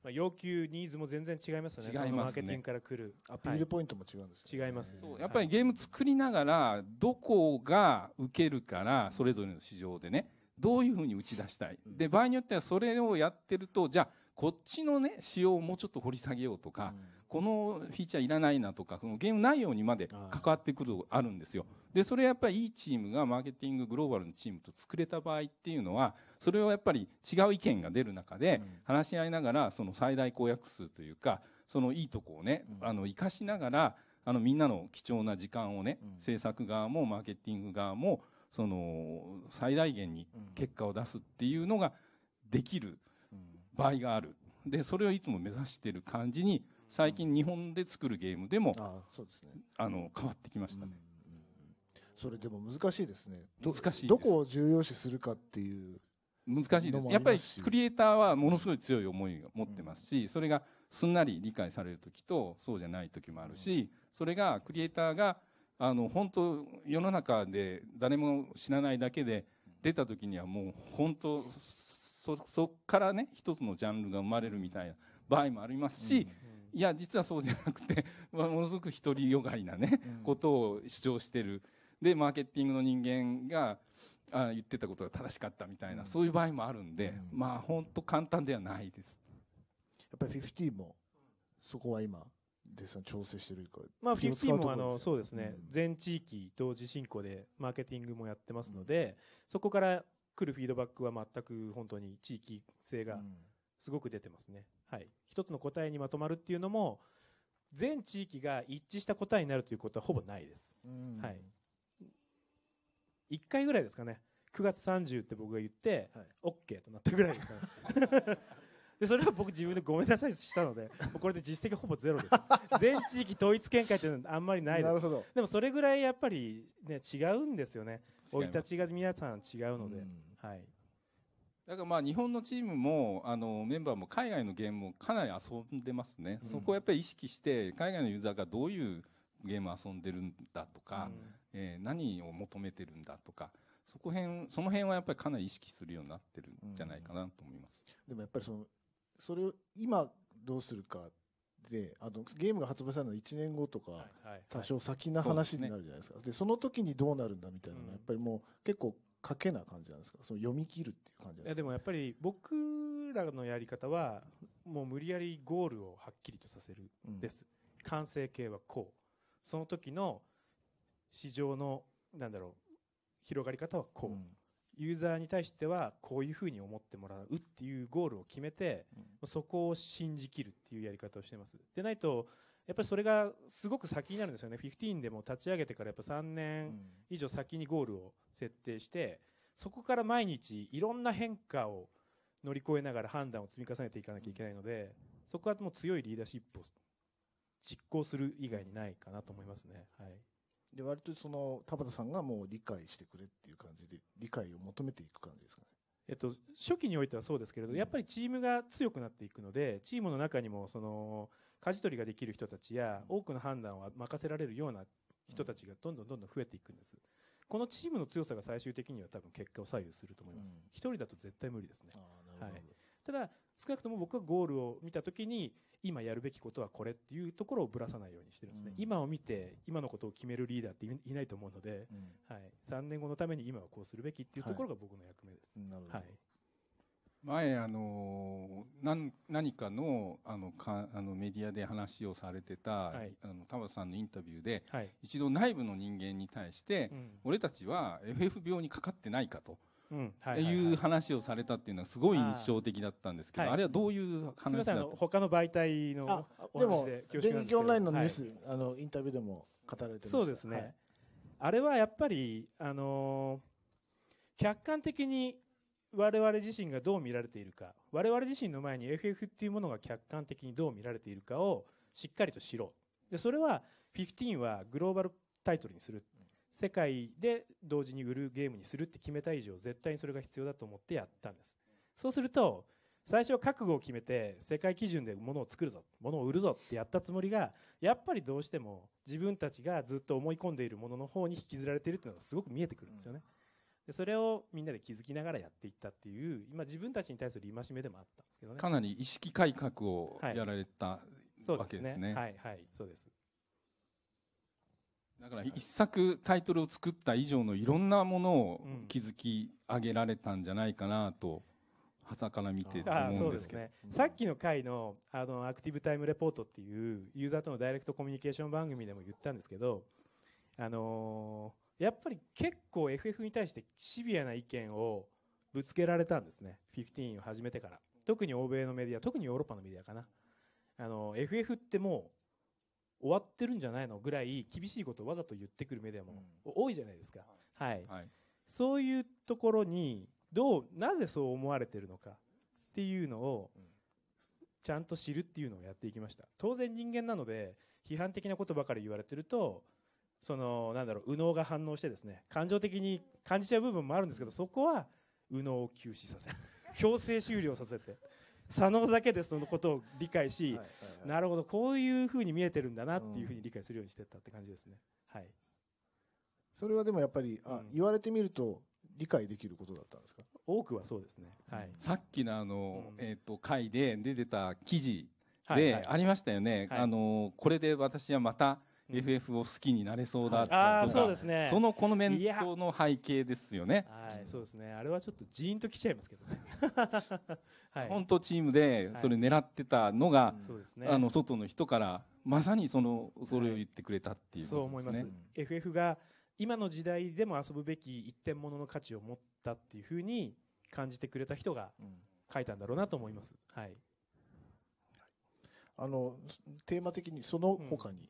まあ、要求、ニーズも全然違いますよね、違います、ね、から来るアピールポイントも違うんです、ねはい、違いますやっぱりゲーム作りながら、どこが受けるから、それぞれの市場でね、どういうふうに打ち出したい、で場合によってはそれをやってると、じゃあ、こっちのね、仕様をもうちょっと掘り下げようとか。うんこのフィーチャーいらないなとかそのゲーム内容にまで関わってくるあるんですよでそれやっぱりいいチームがマーケティンググローバルのチームと作れた場合っていうのはそれをやっぱり違う意見が出る中で話し合いながらその最大公約数というかそのいいとこをねあの生かしながらあのみんなの貴重な時間をね制作側もマーケティング側もその最大限に結果を出すっていうのができる場合があるでそれをいつも目指してる感じに最近日本で作るゲームでも、あそうですね、あの変わってきましたね、うんうん、それでも難しいですね難しいどこを重要視するかっていう難しいですやっぱりクリエイターはものすごい強い思いを持ってますし、それがすんなり理解される時とそうじゃない時もあるし、それがクリエイターがあの本当世の中で誰も知らないだけで出た時にはもう本当そこからね一つのジャンルが生まれるみたいな場合もありますし、うんいや実はそうじゃなくて、まあ、ものすごく独りよがりなね、うん、ことを主張してるでマーケティングの人間があ言ってたことが正しかったみたいな、うん、そういう場合もあるんで、うん、まあ本当簡単ではないですやっぱり50もそこは今デさん調整してるか、まあ、50もあのそうですね、全地域同時進行でマーケティングもやってますので、そこから来るフィードバックは全く本当に地域性がすごく出てますね。はい、一つの答えにまとまるっていうのも全地域が一致した答えになるということはほぼないです、はい、1回ぐらいですかね9月30って僕が言って、はい、OK となったぐらいですか でそれは僕自分でごめんなさいしたのでこれで実績ほぼゼロです 全地域統一見解っていうのはあんまりないですでもそれぐらいやっぱり、ね、違うんですよね生い立ちが皆さん違うので、はいだからまあ日本のチームもあのメンバーも海外のゲームもかなり遊んでますね、うん、そこをやっぱり意識して海外のユーザーがどういうゲームを遊んでるんだとか、うん、えー、何を求めてるんだとかそこ辺その辺はやっぱりかなり意識するようになってるんじゃないかなと思います、うん、でもやっぱりそのそれを今どうするかであのゲームが発売されるのは1年後とか多少先な話になるじゃないですか、はいはいはい、そで、ね、その時にどうなるんだみたいなやっぱりもう結構賭けな感じなんですかその読み切るっていう感じいやでもやっぱり僕らのやり方はもう無理やりゴールをはっきりとさせるです、うん、完成形はこうその時の市場のなんだろう広がり方はこう、うん、ユーザーに対してはこういうふうに思ってもらうっていうゴールを決めて、うん、そこを信じきるっていうやり方をしてますでないとやっぱりそれがすごく先になるんですよね、15でも立ち上げてからやっぱ3年以上先にゴールを設定して、そこから毎日いろんな変化を乗り越えながら判断を積み重ねていかなきゃいけないので、そこはもう強いリーダーシップを実行する以外にないかなと思いますね。はい、で割とその田畑さんがもう理解してくれっていう感じで、理解を求めていく感じですかね。えっと、初期においてはそうですけれど、やっぱりチームが強くなっていくので、チームの中にもその舵取りができる人たちや多くの判断を任せられるような人たちがどんどんどんどん増えていくんです。このチームの強さが最終的には多分結果を左右すると思います。一、人だと絶対無理ですね。はい、ただ少なくとも僕はゴールを見たときに今やるべきことはこれっていうところをぶらさないようにしてるんですね、うん、今を見て今のことを決めるリーダーっていないと思うので、うん、はい、3年後のために今はこうするべきっていうところが僕の役目です、はい、なるほど、はい、前あの何何かのあのかあのメディアで話をされてた、はい、あの田畑さんのインタビューで、はい、一度内部の人間に対して、うん、俺たちは FF 病にかかってないかと。うんはい、い、う話をされたっていうのはすごい印象的だったんですけど、ああれはどういう話だった他の媒体のお話ででも電撃オンラインのニュース、はい、あのインタビューでも語られてそうですね、あれはやっぱりあのー、客観的に我々自身がどう見られているか我々自身の前に FF っていうものが客観的にどう見られているかをしっかりと知ろうでそれは15はグローバルタイトルにする世界で同時に売るゲームにするって決めた以上絶対にそれが必要だと思ってやったんですそうすると最初は覚悟を決めて世界基準で物を作るぞ物を売るぞってやったつもりがやっぱりどうしても自分たちがずっと思い込んでいるものの方に引きずられているというのがすごく見えてくるんですよね、うんでそれをみんなで気づきながらやっていったっていう今自分たちに対する戒めでもあったんですけどねかなり意識改革をやられた、はい、わけですね、ね、はいはいそうですだから一作タイトルを作った以上のいろんなものを築き上げられたんじゃないかなと、はたから見て思うんですけど、ね、さっきの回のあのアクティブタイムレポートっていうユーザーとのダイレクトコミュニケーション番組でも言ったんですけど、あのーやっぱり結構 FF に対してシビアな意見をぶつけられたんですね15を始めてから特に欧米のメディア特にヨーロッパのメディアかなあの FF ってもう終わってるんじゃないのぐらい厳しいことをわざと言ってくるメディアも多いじゃないですか、うん、はい、はい、そういうところにどうなぜそう思われてるのかっていうのをちゃんと知るっていうのをやっていきました当然人間なので批判的なことばかり言われてるとそのなんだろう右脳が反応してですね感情的に感じちゃう部分もあるんですけどそこは右脳を休止させ 強制終了させて左脳だけでそのことを理解し、なるほどこういうふうに見えてるんだなっていうふうに理解するようにしてったって感じですね、はいそれはでもやっぱりあ、言われてみると理解できることだったんですか多くはそうですね、はい、さっきのあの、えと、回で出てた記事でありましたよね、はい、あのこれで私はまた FF を好きになれそうだっていとそうですね、そのこのメントの背景ですよね。はい、そうですね。あれはちょっとジーンときちゃいますけどね。はい、本当チームでそれ狙ってたのが、はいね、あの外の人からまさにそのそれを言ってくれたっていう、ねはい、そう思います。うん、FF が今の時代でも遊ぶべき一点ものの価値を持ったっていうふうに感じてくれた人が書いたんだろうなと思います。はい。あのテーマ的にその他に、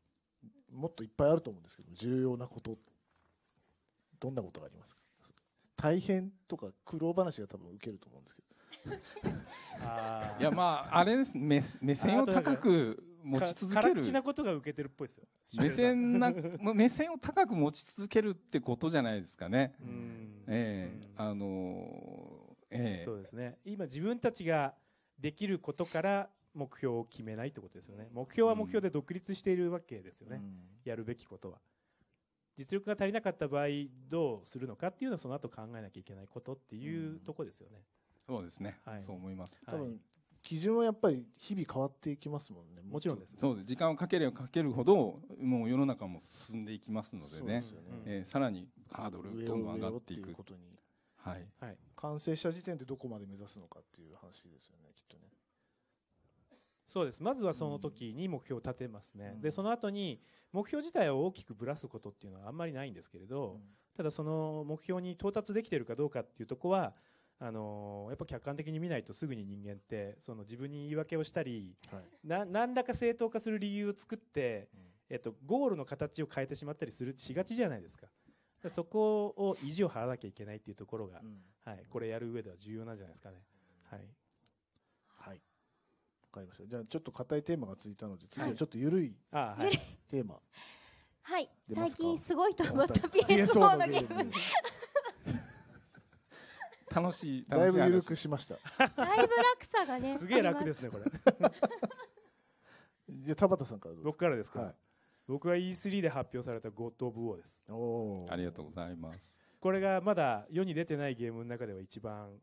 もっといっぱいあると思うんですけど重要なことどんなことがありますか大変とか苦労話が多分受けると思うんですけどいやまああれです目目線を高く持ち続けるなことが受けてるっぽいですよ目線な 目線を高く持ち続けるってことじゃないですかねええあのええそうですね今自分たちができることから目標を決めないってことですよね目標は目標で独立しているわけですよね、うん、やるべきことは実力が足りなかった場合どうするのかっていうのはその後考えなきゃいけないことっていうとこですよね、うん、そうですね、はい、そう思います多分、基準はやっぱり日々変わっていきますもんねもちろんです、ね、そうです時間をかければかけるほどもう世の中も進んでいきますのでねで、ね、えー、さらにハードルどんどん上がっていくことにはい、はい、完成した時点でどこまで目指すのかっていう話ですよねきっとねそうですまずはその時に目標を立てますね、うん、でその後に目標自体を大きくぶらすことっていうのはあんまりないんですけれど、うん、ただその目標に到達できてるかどうかっていうとこはあのー、やっぱ客観的に見ないとすぐに人間ってその自分に言い訳をしたり、はい、何らか正当化する理由を作って、うん、えっと、ゴールの形を変えてしまったりするしがちじゃないですか。そこを意地を張らなきゃいけないっていうところが、はい、これやる上では重要なんじゃないですかね。はいかりました。じゃあ、ちょっと硬いテーマがついたので、次はちょっと緩い、テーマ。はい、最近すごいと思った p s 4のゲーム。楽しいだいぶ緩くしました。だいぶ楽さがね。すげえ楽ですねこれ。じゃ田畑さんから僕からですか。は僕は E3 で発表されたゴッドオブウォーです。おお。ありがとうございます。これがまだ世に出てないゲームの中では一番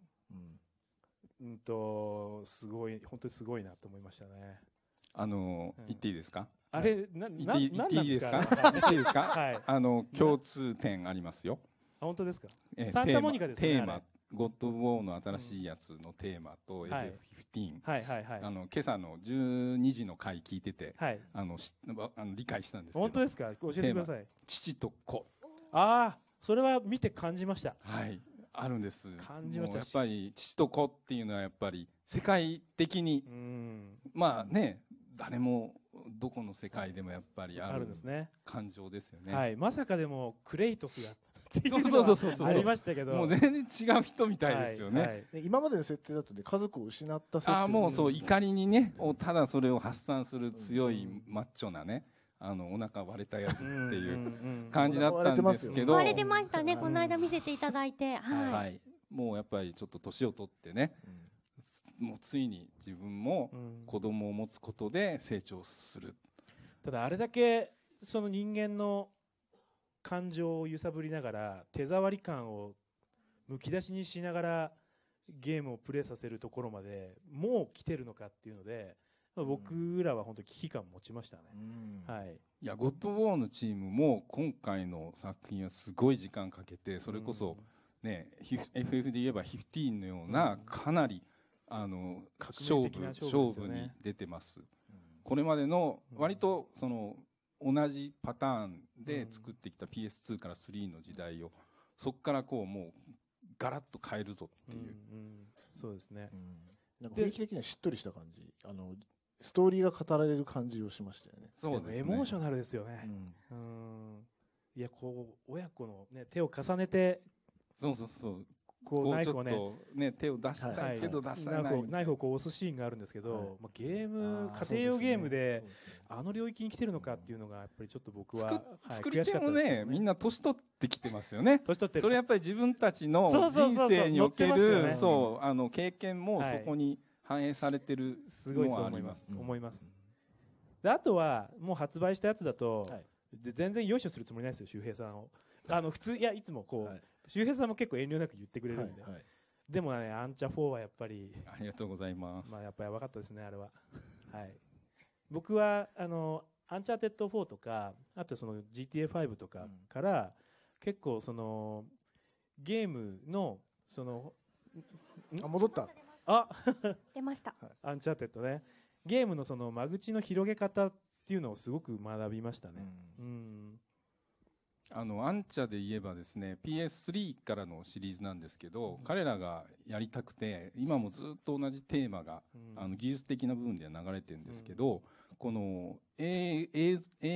うんとすごい本当にすごいなと思いましたね。あの、うん、言っていいですか？あれ、な、言っていいですか？言っていいですか？はい。あの共通点ありますよ。あ、本当ですか？えー、サンタモニカですテーマ。ゴッド・ウォーの新しいやつのテーマと FF15、はいはいはい、あの今朝の12時の回聞いてて、はい、あのしあの理解したんですけど本当ですか教えてください父と子ああそれは見て感じましたはいあるんです感じましたやっぱり父と子っていうのはやっぱり世界的にまあね誰もどこの世界でもやっぱりある感情ですよね、はい、まさかでもクレイトスがっていうのうありましたけどもう全然違う人みたいですよね、はいはい、今までの設定だとね家族を失った設定あもうそう怒りにねただそれを発散する強いマッチョなね、あのお腹割れたやつっていう感じだったんですけど割れてましたねこの間見せていただいて、はい、もうやっぱりちょっと年を取ってね、もうついに自分も子供を持つことで成長する、ただあれだけその人間の感情を揺さぶりながら手触り感をむき出しにしながらゲームをプレーさせるところまでもう来てるのかっていうので僕らは本当危機感持ちましたね、はい、いやゴッド・ウォーのチームも今回の作品はすごい時間かけてそれこそね、ね FF で言えば15のようなかなりあの勝負、ね、勝負に出てます、これまでの割とその同じパターンで作ってきた PS2 から3の時代をそこからこうもうガラッと変えるぞっていう、うんうん、そうですね、うん、なんか雰囲気的にはしっとりした感じあのストーリーが語られる感じをしましたよね。そうですね。エモーショナルですよね。うん。うんいや、こう、親子のね、手を重ねて。そうそうそう。こう、ナイフをね、ね、手を出したいけど出したない、ナイフをこう押すシーンがあるんですけど、まあ、ゲーム、家庭用ゲームで、あの領域に来てるのかっていうのが、やっぱりちょっと僕は。作り手もね、みんな年取ってきてますよね。年取ってそれやっぱり自分たちの人生における、そう、あの、経験もそこに反映されてるすごいと思います、うん、思います、であとはもう発売したやつだと、はい、全然よいしょするつもりないですよ周平さんを あの普通いやいつもこう、はい、周平さんも結構遠慮なく言ってくれるんで、はいはい、でもねアンチャ4はやっぱりありがとうございますまあやっぱやばかったですねあれははい僕はあのアンチャーテッド4とかあとその GTA5 とかから、うん、結構そのゲームのそのあ戻ったあ出ました、はい、アンチャーテッドねゲームのその間口の広げ方っていうのをすごく学びましたねうんあのアンチャで言えばですね PS3 からのシリーズなんですけど、うん、彼らがやりたくて今もずっと同じテーマが、うん、あの技術的な部分では流れてるんですけど、うん、この、映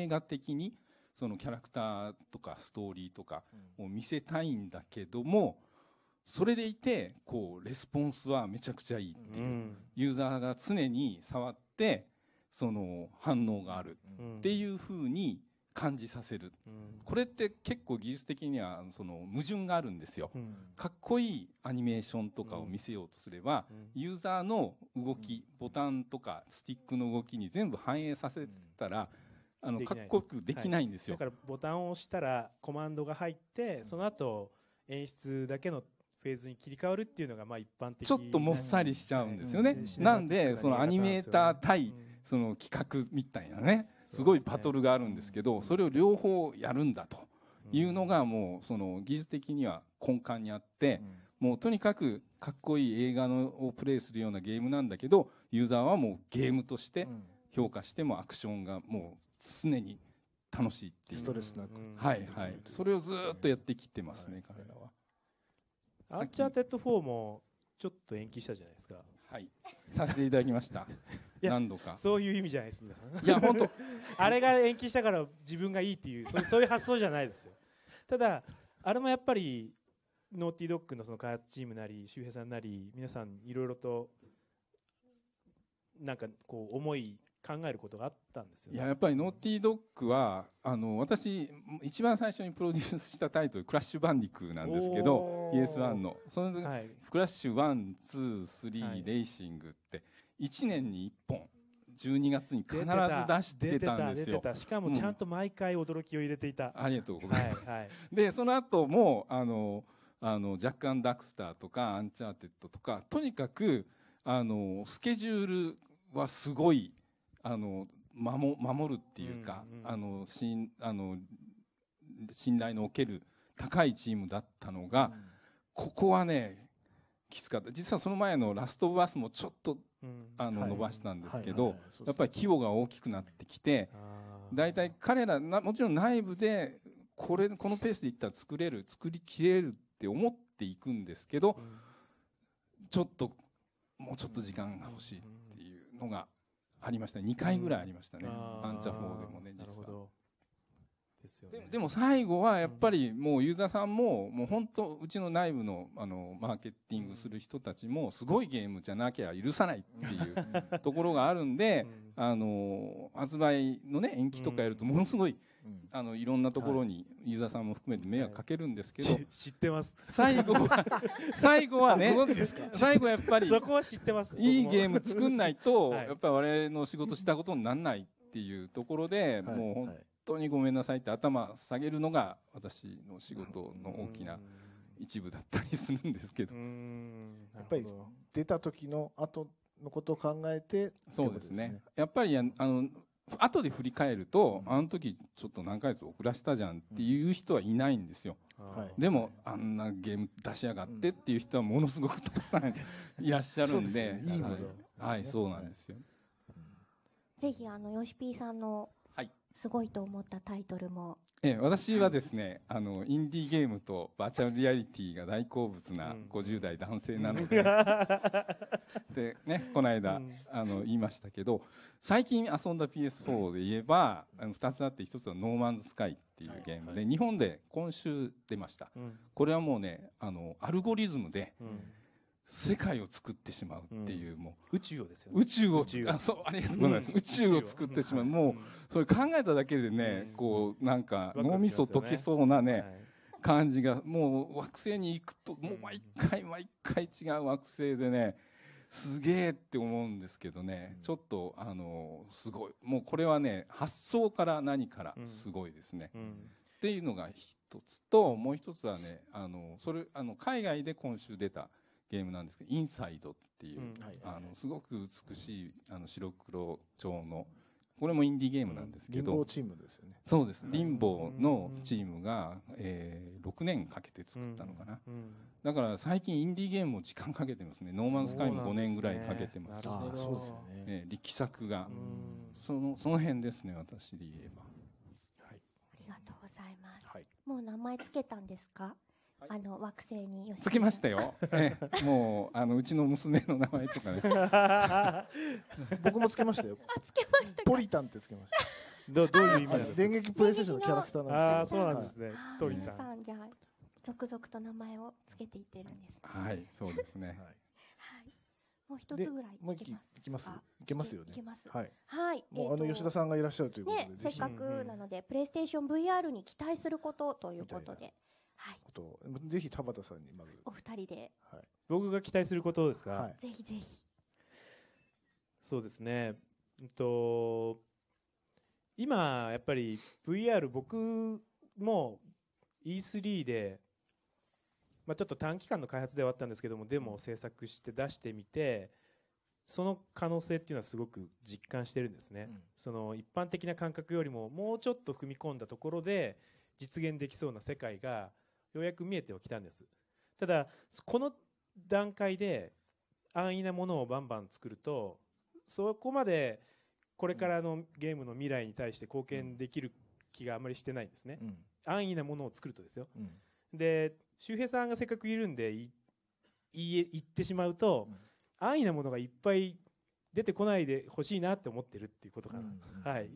画的にそのキャラクターとかストーリーとかを見せたいんだけども、それでいてこうレスポンスはめちゃくちゃいいっていう、うん、ユーザーが常に触ってその反応があるっていうふうに感じさせる、うん、これって結構技術的にはその矛盾があるんですよ、うん、かっこいいアニメーションとかを見せようとすれば、ユーザーの動き、ボタンとかスティックの動きに全部反映させてたら、あのかっこよくできないんですよ、はい、だからボタンを押したらコマンドが入ってその後演出だけのフェーズに切り替わるっていうのがまあ一般的ちょっともっさりしちゃうんですよね、なんでそのアニメーター対その企画みたいなねすごいバトルがあるんですけどそれを両方やるんだというのがもうその技術的には根幹にあってもうとにかくかっこいい映画をプレイするようなゲームなんだけどユーザーはもうゲームとして評価してもアクションがもう常に楽しいっていうストレスなくはいはいそれをずっとやってきてますね彼らは。アンチャーテッド4もちょっと延期したじゃないですか。はい。させていただきました。何度か。そういう意味じゃないです。皆さん。いや、本当。あれが延期したから自分がいいっていう、そういう発想じゃないですよ。ただ、あれもやっぱり、ノーティードッグのその開発チームなり、周平さんなり、皆さんいろいろと、なんかこう、思い考えることがあったんですよ、ね、いややっぱりノーティードッグはあの私一番最初にプロデュースしたタイトル「クラッシュバンディク」なんですけど ES1 のその、はい、クラッシュ123レーシングって1年に1本。12月に必ず出してたんですよ。しかもちゃんと毎回驚きを入れていた。うん、ありがとうございます。はいはい、でその後もあのあのジャック・アン・ダクスターとかアンチャーテッドとかとにかくあのスケジュールはすごいあの守守るっていうか、うんうん、あの信あの信頼のおける高いチームだったのが、うん、ここはねきつかった実はその前のラストバスもちょっと、うん、あの、はい、伸ばしたんですけど、はいはいはいやっぱり規模が大きくなってきて大体彼らなもちろん内部でこれこのペースでいったら作れる作りきれるって思っていくんですけど、うん、ちょっともうちょっと時間が欲しいっていうのがありましたね2回ぐらいありましたね、うん、アンチャフォーでもね実は。ででも最後はやっぱりもうユーザーさんももう本当うちの内部のあのマーケティングする人たちもすごいゲームじゃなきゃ許さないっていう ところがあるんであの発売のね延期とかやるとものすごい。あのいろんなところにユーザーさんも含めて迷惑かけるんですけど、知ってます最後は 最後はね最後やっぱりそこは知ってますいいゲーム作んないと、やっぱり我々の仕事したことにならないっていうところで、もう本当にごめんなさいって頭下げるのが私の仕事の大きな一部だったりするんですけどやっぱり出た時の後のことを考えてそうですねやっぱりあの後で振り返ると、あの時ちょっと何ヶ月遅らせたじゃんっていう人はいないんですよ、でもあんなゲーム出しやがってっていう人はものすごくたくさん いらっしゃるんで、ね、いいはい、そうなんですよ、ぜひあのよしぴーさんのすごいと思ったタイトルもえ私はですねあのインディーゲームとバーチャルリアリティが大好物な50代男性なので,、でね、この間、あの言いましたけど最近遊んだ PS4 で言えば、あの2つあって1つは「ノーマンズスカイ」っていうゲームで、日本で今週出ました、これはもうねあのアルゴリズムで、世界を作ってしまうっていう、もう宇宙をですよ、ね、宇宙をあそうありがとうございます、宇宙を作ってしまう、もうそれ考えただけでね、こうなんか脳みそ溶けそうなね、感じがもう惑星に行くともう毎回毎回違う惑星でねすげえって思うんですけどね、ちょっとあのすごいもうこれはね発想から何からすごいですね、っていうのが一つともう一つはねあのそれあの海外で今週出たゲームなんですけど、インサイドっていう、あの、すごく美しい、あの、白黒調の、これもインディーゲームなんですけど、チームですよね。そうです。リンボーのチームが、え6年かけて作ったのかな。だから最近インディーゲームも時間かけてますね。ノーマンスカイも5年ぐらいかけてますし、そうですね力作が、その、その辺ですね、私で言えば。はい。ありがとうございます。もう名前つけたんですかあの惑星に着きましたよ。ええもうあのうちの娘の名前とかね。僕もつけましたよ。あつけましたポリタンってつけましたどどういう意味なんです電撃プレイステーションのキャラクターか。なんですけそうなんですね。あトリタ皆さんじゃあ続々と名前をつけていってるんです、ね。はい、そうですねはいもう一つぐらいもうい一ききますか。いけますよねはい。はい。もうあの吉田さんがいらっしゃるということで、ね、せっかくなので、プレイステーション VR に期待することということで、ことはい、ぜひ田畑さんにまずお二人で、はい、僕が期待することですか、はい、ぜひぜひそうですね、えっと、今やっぱり VR 僕も E3 で、まあ、ちょっと短期間の開発ではあったんですけどもデモを制作して出してみてその可能性っていうのはすごく実感してるんですね、うん、その一般的な感覚よりももうちょっと踏み込んだところで実現できそうな世界がようやく見えてはきたんですただこの段階で安易なものをバンバン作るとそこまでこれからのゲームの未来に対して貢献できる気があまりしてないんですね、うん、安易なものを作るとですよ、うん、で周平さんがせっかくいるんでい言ってしまうと、うん、安易なものがいっぱい出てこないでほしいなって思ってるっていうことかな、はい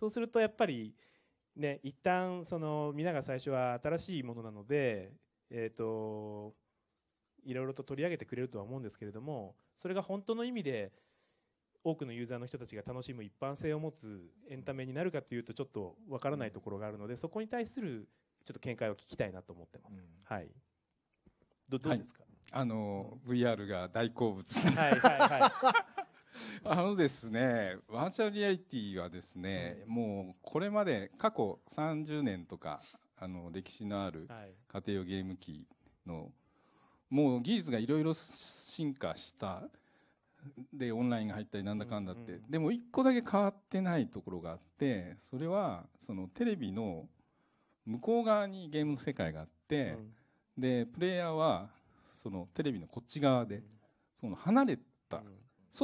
そうするとやっぱりね、一旦その皆が最初は新しいものなので、えーと、いろいろと取り上げてくれるとは思うんですけれどもそれが本当の意味で多くのユーザーの人たちが楽しむ一般性を持つエンタメになるかというとちょっとわからないところがあるのでそこに対するちょっと見解を聞きたいなと思ってます。うん、はいどどうですか、はい、あの VR が大好物、はいはいはい あのですね、バーチャルリアリティはですね、うん、もうこれまで過去30年とか、あの歴史のある家庭用ゲーム機の、もう技術がいろいろ進化した、で、オンラインが入ったりなんだかんだって、うんうん、でも1個だけ変わってないところがあって、それは、そのテレビの向こう側にゲームの世界があって、うん、で、プレイヤーは、そのテレビのこっち側で、その離れた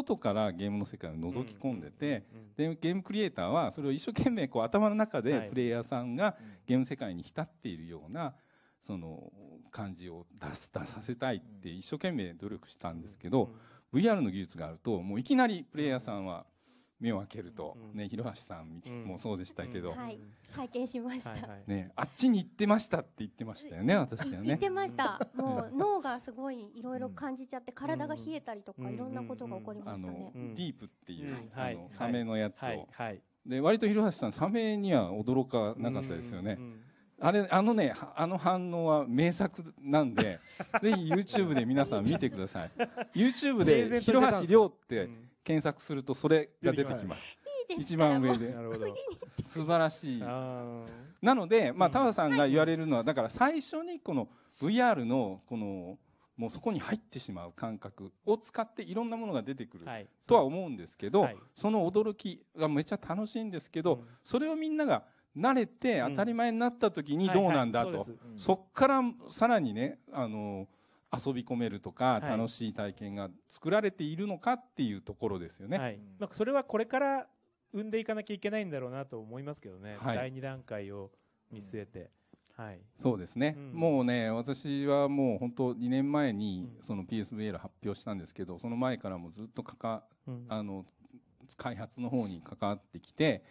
外からゲームの世界を覗き込んでて、でゲームクリエイターはそれを一生懸命こう頭の中でプレイヤーさんがゲーム世界に浸っているようなその感じを出す出させたいって一生懸命努力したんですけど VR の技術があるともういきなりプレイヤーさんは目を開けると、ね、広橋さんもそうでしたけど、はい、拝見しました、ね、あっちに行ってましたって言ってましたよね、私はね。行ってました、もう脳がすごいいろいろ感じちゃって、体が冷えたりとか、いろんなことが起こりましたね。ディープっていう、あのサメのやつを、はいで割と広橋さん、サメには驚かなかったですよね。あれ、あのね、あの反応は名作なんで、ぜひ YouTube で皆さん見てください。YouTube で、広橋亮って検索するとそれが出てきます。一番上で素晴らしいなので、まあ、田畑さんが言われるのはだから最初にこの VR のこのもうそこに入ってしまう感覚を使っていろんなものが出てくるとは思うんですけど、その驚きがめっちゃ楽しいんですけど、それをみんなが慣れて当たり前になった時にどうなんだと、そっからさらにねあのー遊び込めるとか、楽しい体験が作られているのかっていうところですよね。はい、まあ、それはこれから生んでいかなきゃいけないんだろうなと思いますけどね、はい、第2段階を見据えて。うん、はい、そうですね、うん、もうね私はもう本当2年前にその PSVL 発表したんですけど、その前からもずっとかか、うん、あの開発の方に関わってきて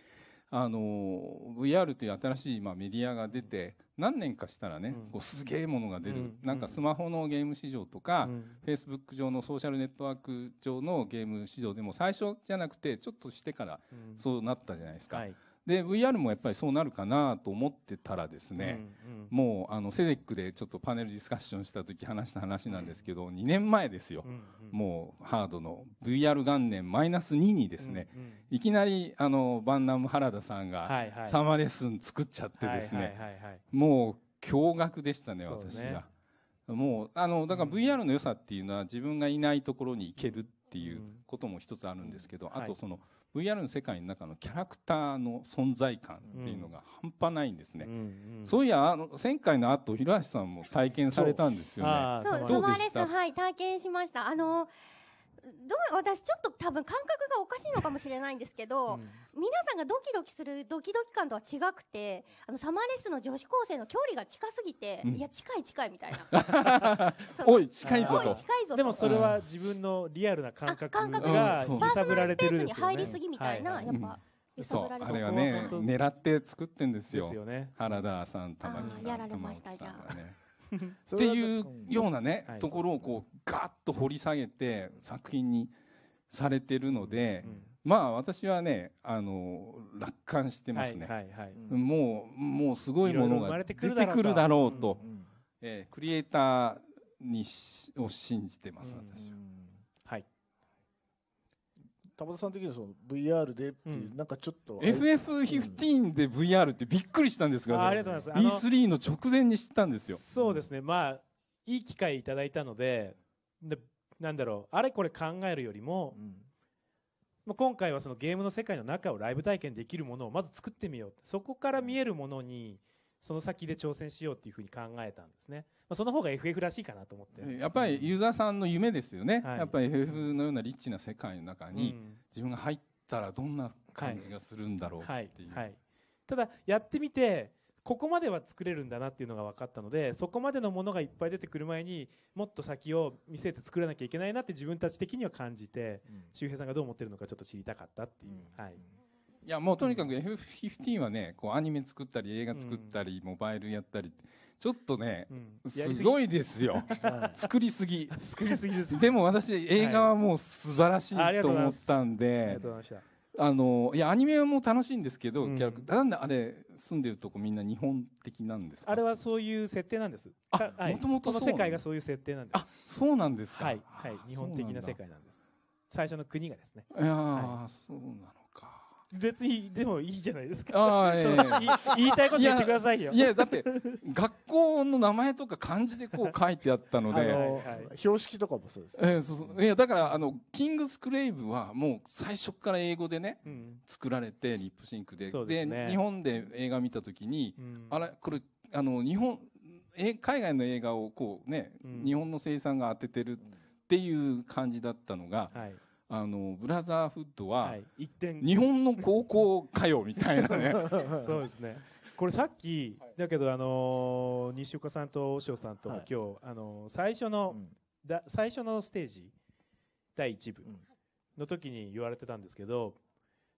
あの VR という新しい、まあ、メディアが出て何年かしたらね、こうすげえものが出る、なんかスマホのゲーム市場とか、フェイスブック上のソーシャルネットワーク上のゲーム市場でも最初じゃなくてちょっとしてからそうなったじゃないですか。はいで VR もやっぱりそうなるかなと思ってたらですね、うんうん、もうあのセデックでちょっとパネルディスカッションした時話した話なんですけど、うん、2年前ですよ、うんうん、もうハードの VR 元年マイナス2にですね、うんうん、いきなりあのバンナム原田さんがサマーレッスン作っちゃってですね、もう驚愕でしたね、ね、私が。もうあのだから VR の良さっていうのは自分がいないところに行けるっていうことも一つあるんですけど、あとその、はい VR の世界の中のキャラクターの存在感っていうのが半端ないんですね、うんうんうん、そういやあの前回の後広橋さんも体験されたんですよねそうどうでしたはい体験しましたあのーどう私ちょっと多分感覚がおかしいのかもしれないんですけど、うん、皆さんがドキドキするドキドキ感とは違くてあのサマーレッスンの女子高生の距離が近すぎて、うん、いや近い近いみたいな おい近いぞと近いぞでもそれは自分のリアルな感覚が、うん、が揺られてるんですパーソナルスペースに入りすぎみたいな、はいはい、やっぱ。そうあれはね狙って作ってんですよ、ね、原田さん玉木さんやられましたじゃあ、っていうようなね、ところをこうガッと掘り下げて作品にされてるので、まあ私はねあの楽観してますね、もうもうすごいものが出てくるだろうと、えクリエイターにを信じてます私は。田さん的にはその VR でっていう、うん、なんかちょっと FF15 で VR ってびっくりしたんですが、ね、あありがとうございます E3 の直前に知ったんですよそうですねまあいい機会いただいたのででなんだろうあれこれ考えるよりも、うんまあ、今回はそのゲームの世界の中をライブ体験できるものをまず作ってみようそこから見えるものに、うんその先で挑戦しようっていうふうに考えたんですね、まあ、その方が FF らしいかなと思ってやっぱりユーザーさんの夢ですよね、はい、やっぱり FF のようなリッチな世界の中に自分が入ったらどんな感じがするんだろうっていう、はいはい、ただやってみてここまでは作れるんだなっていうのが分かったのでそこまでのものがいっぱい出てくる前にもっと先を見せて作らなきゃいけないなって自分たち的には感じて、うん、周平さんがどう思ってるのかちょっと知りたかったっていう。うん、はい、うんいやもうとにかく F15 はねこうアニメ作ったり映画作ったり、モバイルやったりちょっとね、すごいですよ 作りすぎ作りすぎですでも私映画はもう素晴らしいと思ったんで、あのいやアニメはもう楽しいんですけど、うャラクなんであれ住んでるとこみんな日本的なんですあれはそういう設定なんですあもともと世界がそういう設定なんですあそうなんですかはい、はい、日本的な世界なんです最初の国がですねいや、そうなの別にでもいいじゃないですかああ、えー、言いたいこと言ってくださいよいやだって学校の名前とか漢字でこう書いてあったのではい、標識とかもそうです、えー、そうそういやだからあのキングスクレイブはもう最初から英語でね、うん、作られてリップシンクでで、ねで、日本で映画見た時に、うん、あれこれあの日本え海外の映画をこうね、うん、日本の生産が当ててるっていう感じだったのが、はい、あのブラザーフッドは、はい、一点日本の高校かよみたいなね そうですねこれさっき、はい、だけどあのー、西岡さんと塩さんと、はい、今日あのー、最初の、うん、だ最初のステージ第1部の時に言われてたんですけど、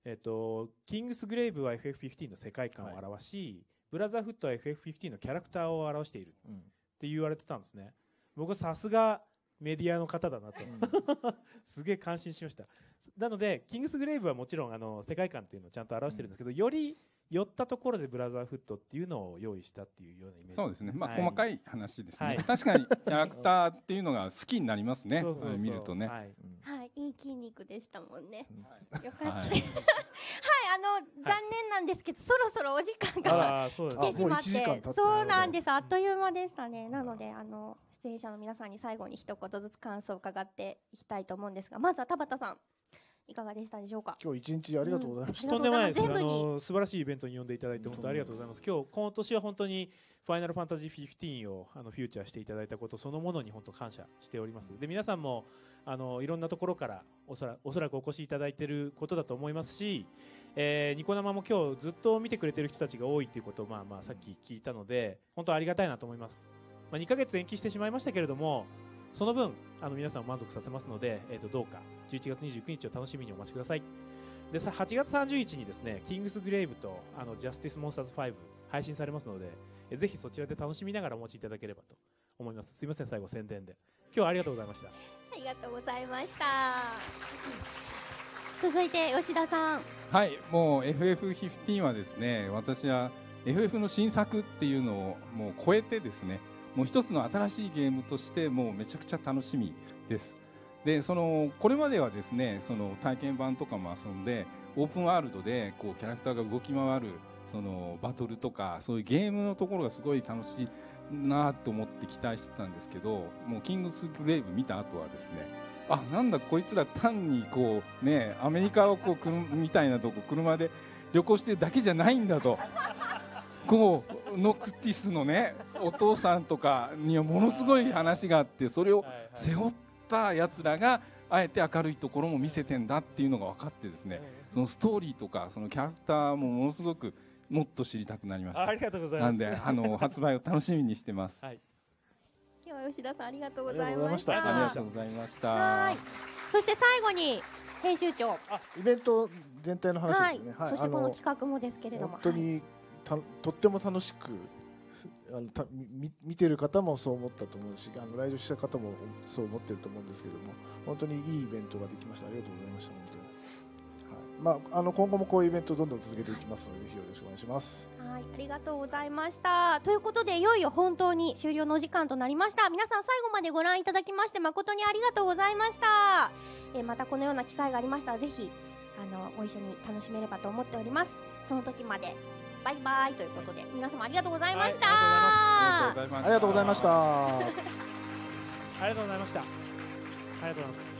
うん、えっ、ー、とキングスグレイブは FF15 の世界観を表し、ブラザーフッドは FF15 のキャラクターを表しているって言われてたんですね僕はさすがメディアの方だなと、うん、すげえ感心しましたなのでキングスグレイブはもちろんあの世界観というのをちゃんと表してるんですけど、うん、より寄ったところでブラザーフットっていうのを用意したっていうようなイメージそうですね、まあ、細かい話ですね、はい、確かにキャラクターっていうのが好きになりますね そう見るとねはい、はい、いい筋肉でしたもんね、はい、よかった、はい、はい、あの残念なんですけど、そろそろお時間が来てしまってそうなんですあっという間でしたねなのであの出演者の皆さんに最後に一言ずつ感想を伺っていきたいと思うんですが、まずは田畑さん。いかがでしたでしょうか。今日一日ありがとうございました。うん、とんでもないです。あの素晴らしいイベントに呼んでいただいて本当ありがとうございます。今日この年は本当にファイナルファンタジー15をあのフューチャーしていただいたことそのものに本当感謝しております。で皆さんもあのいろんなところからおそらおそらくお越しいただいていることだと思いますし、えー、ニコ生も今日ずっと見てくれてる人たちが多いということをまあまあさっき聞いたので本当ありがたいなと思います。まあ、2ヶ月延期してしまいましたけれども、その分、あの皆さんを満足させますので、えー、とどうか11月29日を楽しみにお待ちください。でさ8月30日にですね、キングスグレイブとあのジャスティスモンスターズ5配信されますので、えー、ぜひそちらで楽しみながらお持ちいただければと思います。すみません、最後宣伝で。今日はありがとうございました。ありがとうございました。続いて吉田さん。はい、もう FF15 はですね、私は FF の新作っていうのをもう超えてですね、もう一つの新しいゲームとしてもうめちゃくちゃ楽しみです。でそのこれまではですねその体験版とかも遊んでオープンワールドでこうキャラクターが動き回るそのバトルとかそういうゲームのところがすごい楽しいなと思って期待してたんですけどもうキングスグレイブ見た後はですねあなんだこいつら単にこうねアメリカをこうみたいなとこ車で旅行してるだけじゃないんだとこうノクティスのねお父さんとかにはものすごい話があってそれを背負ったやつらがあえて明るいところも見せてんだっていうのが分かってですねそのストーリーとかそのキャラクターもものすごくもっと知りたくなりましたありがとうございますなんであの発売を楽しみにしてます、はい、今日は吉田さんありがとうございましたありがとうございましたそして最後に編集長イベント全体の話ですね、はい、はい、そしてこの企画もですけれども本当にとっても楽しくあのたみ見てる方もそう思ったと思うしあの来場した方もそう思ってると思うんですけども本当にいいイベントができましたありがとうございました本当に、はいまあ、あの今後もこういうイベントどんどん続けていきますのでぜひよろしくお願いしますはいありがとうございましたということでいよいよ本当に終了の時間となりました皆さん最後までご覧いただきまして誠にありがとうございましたえまたこのような機会がありましたらぜひあのご一緒に楽しめればと思っておりますその時までバイバイということで、皆様ありがとうございました、はい、ありがとうございましたありがとうございましたありがとうございましたありがとうございます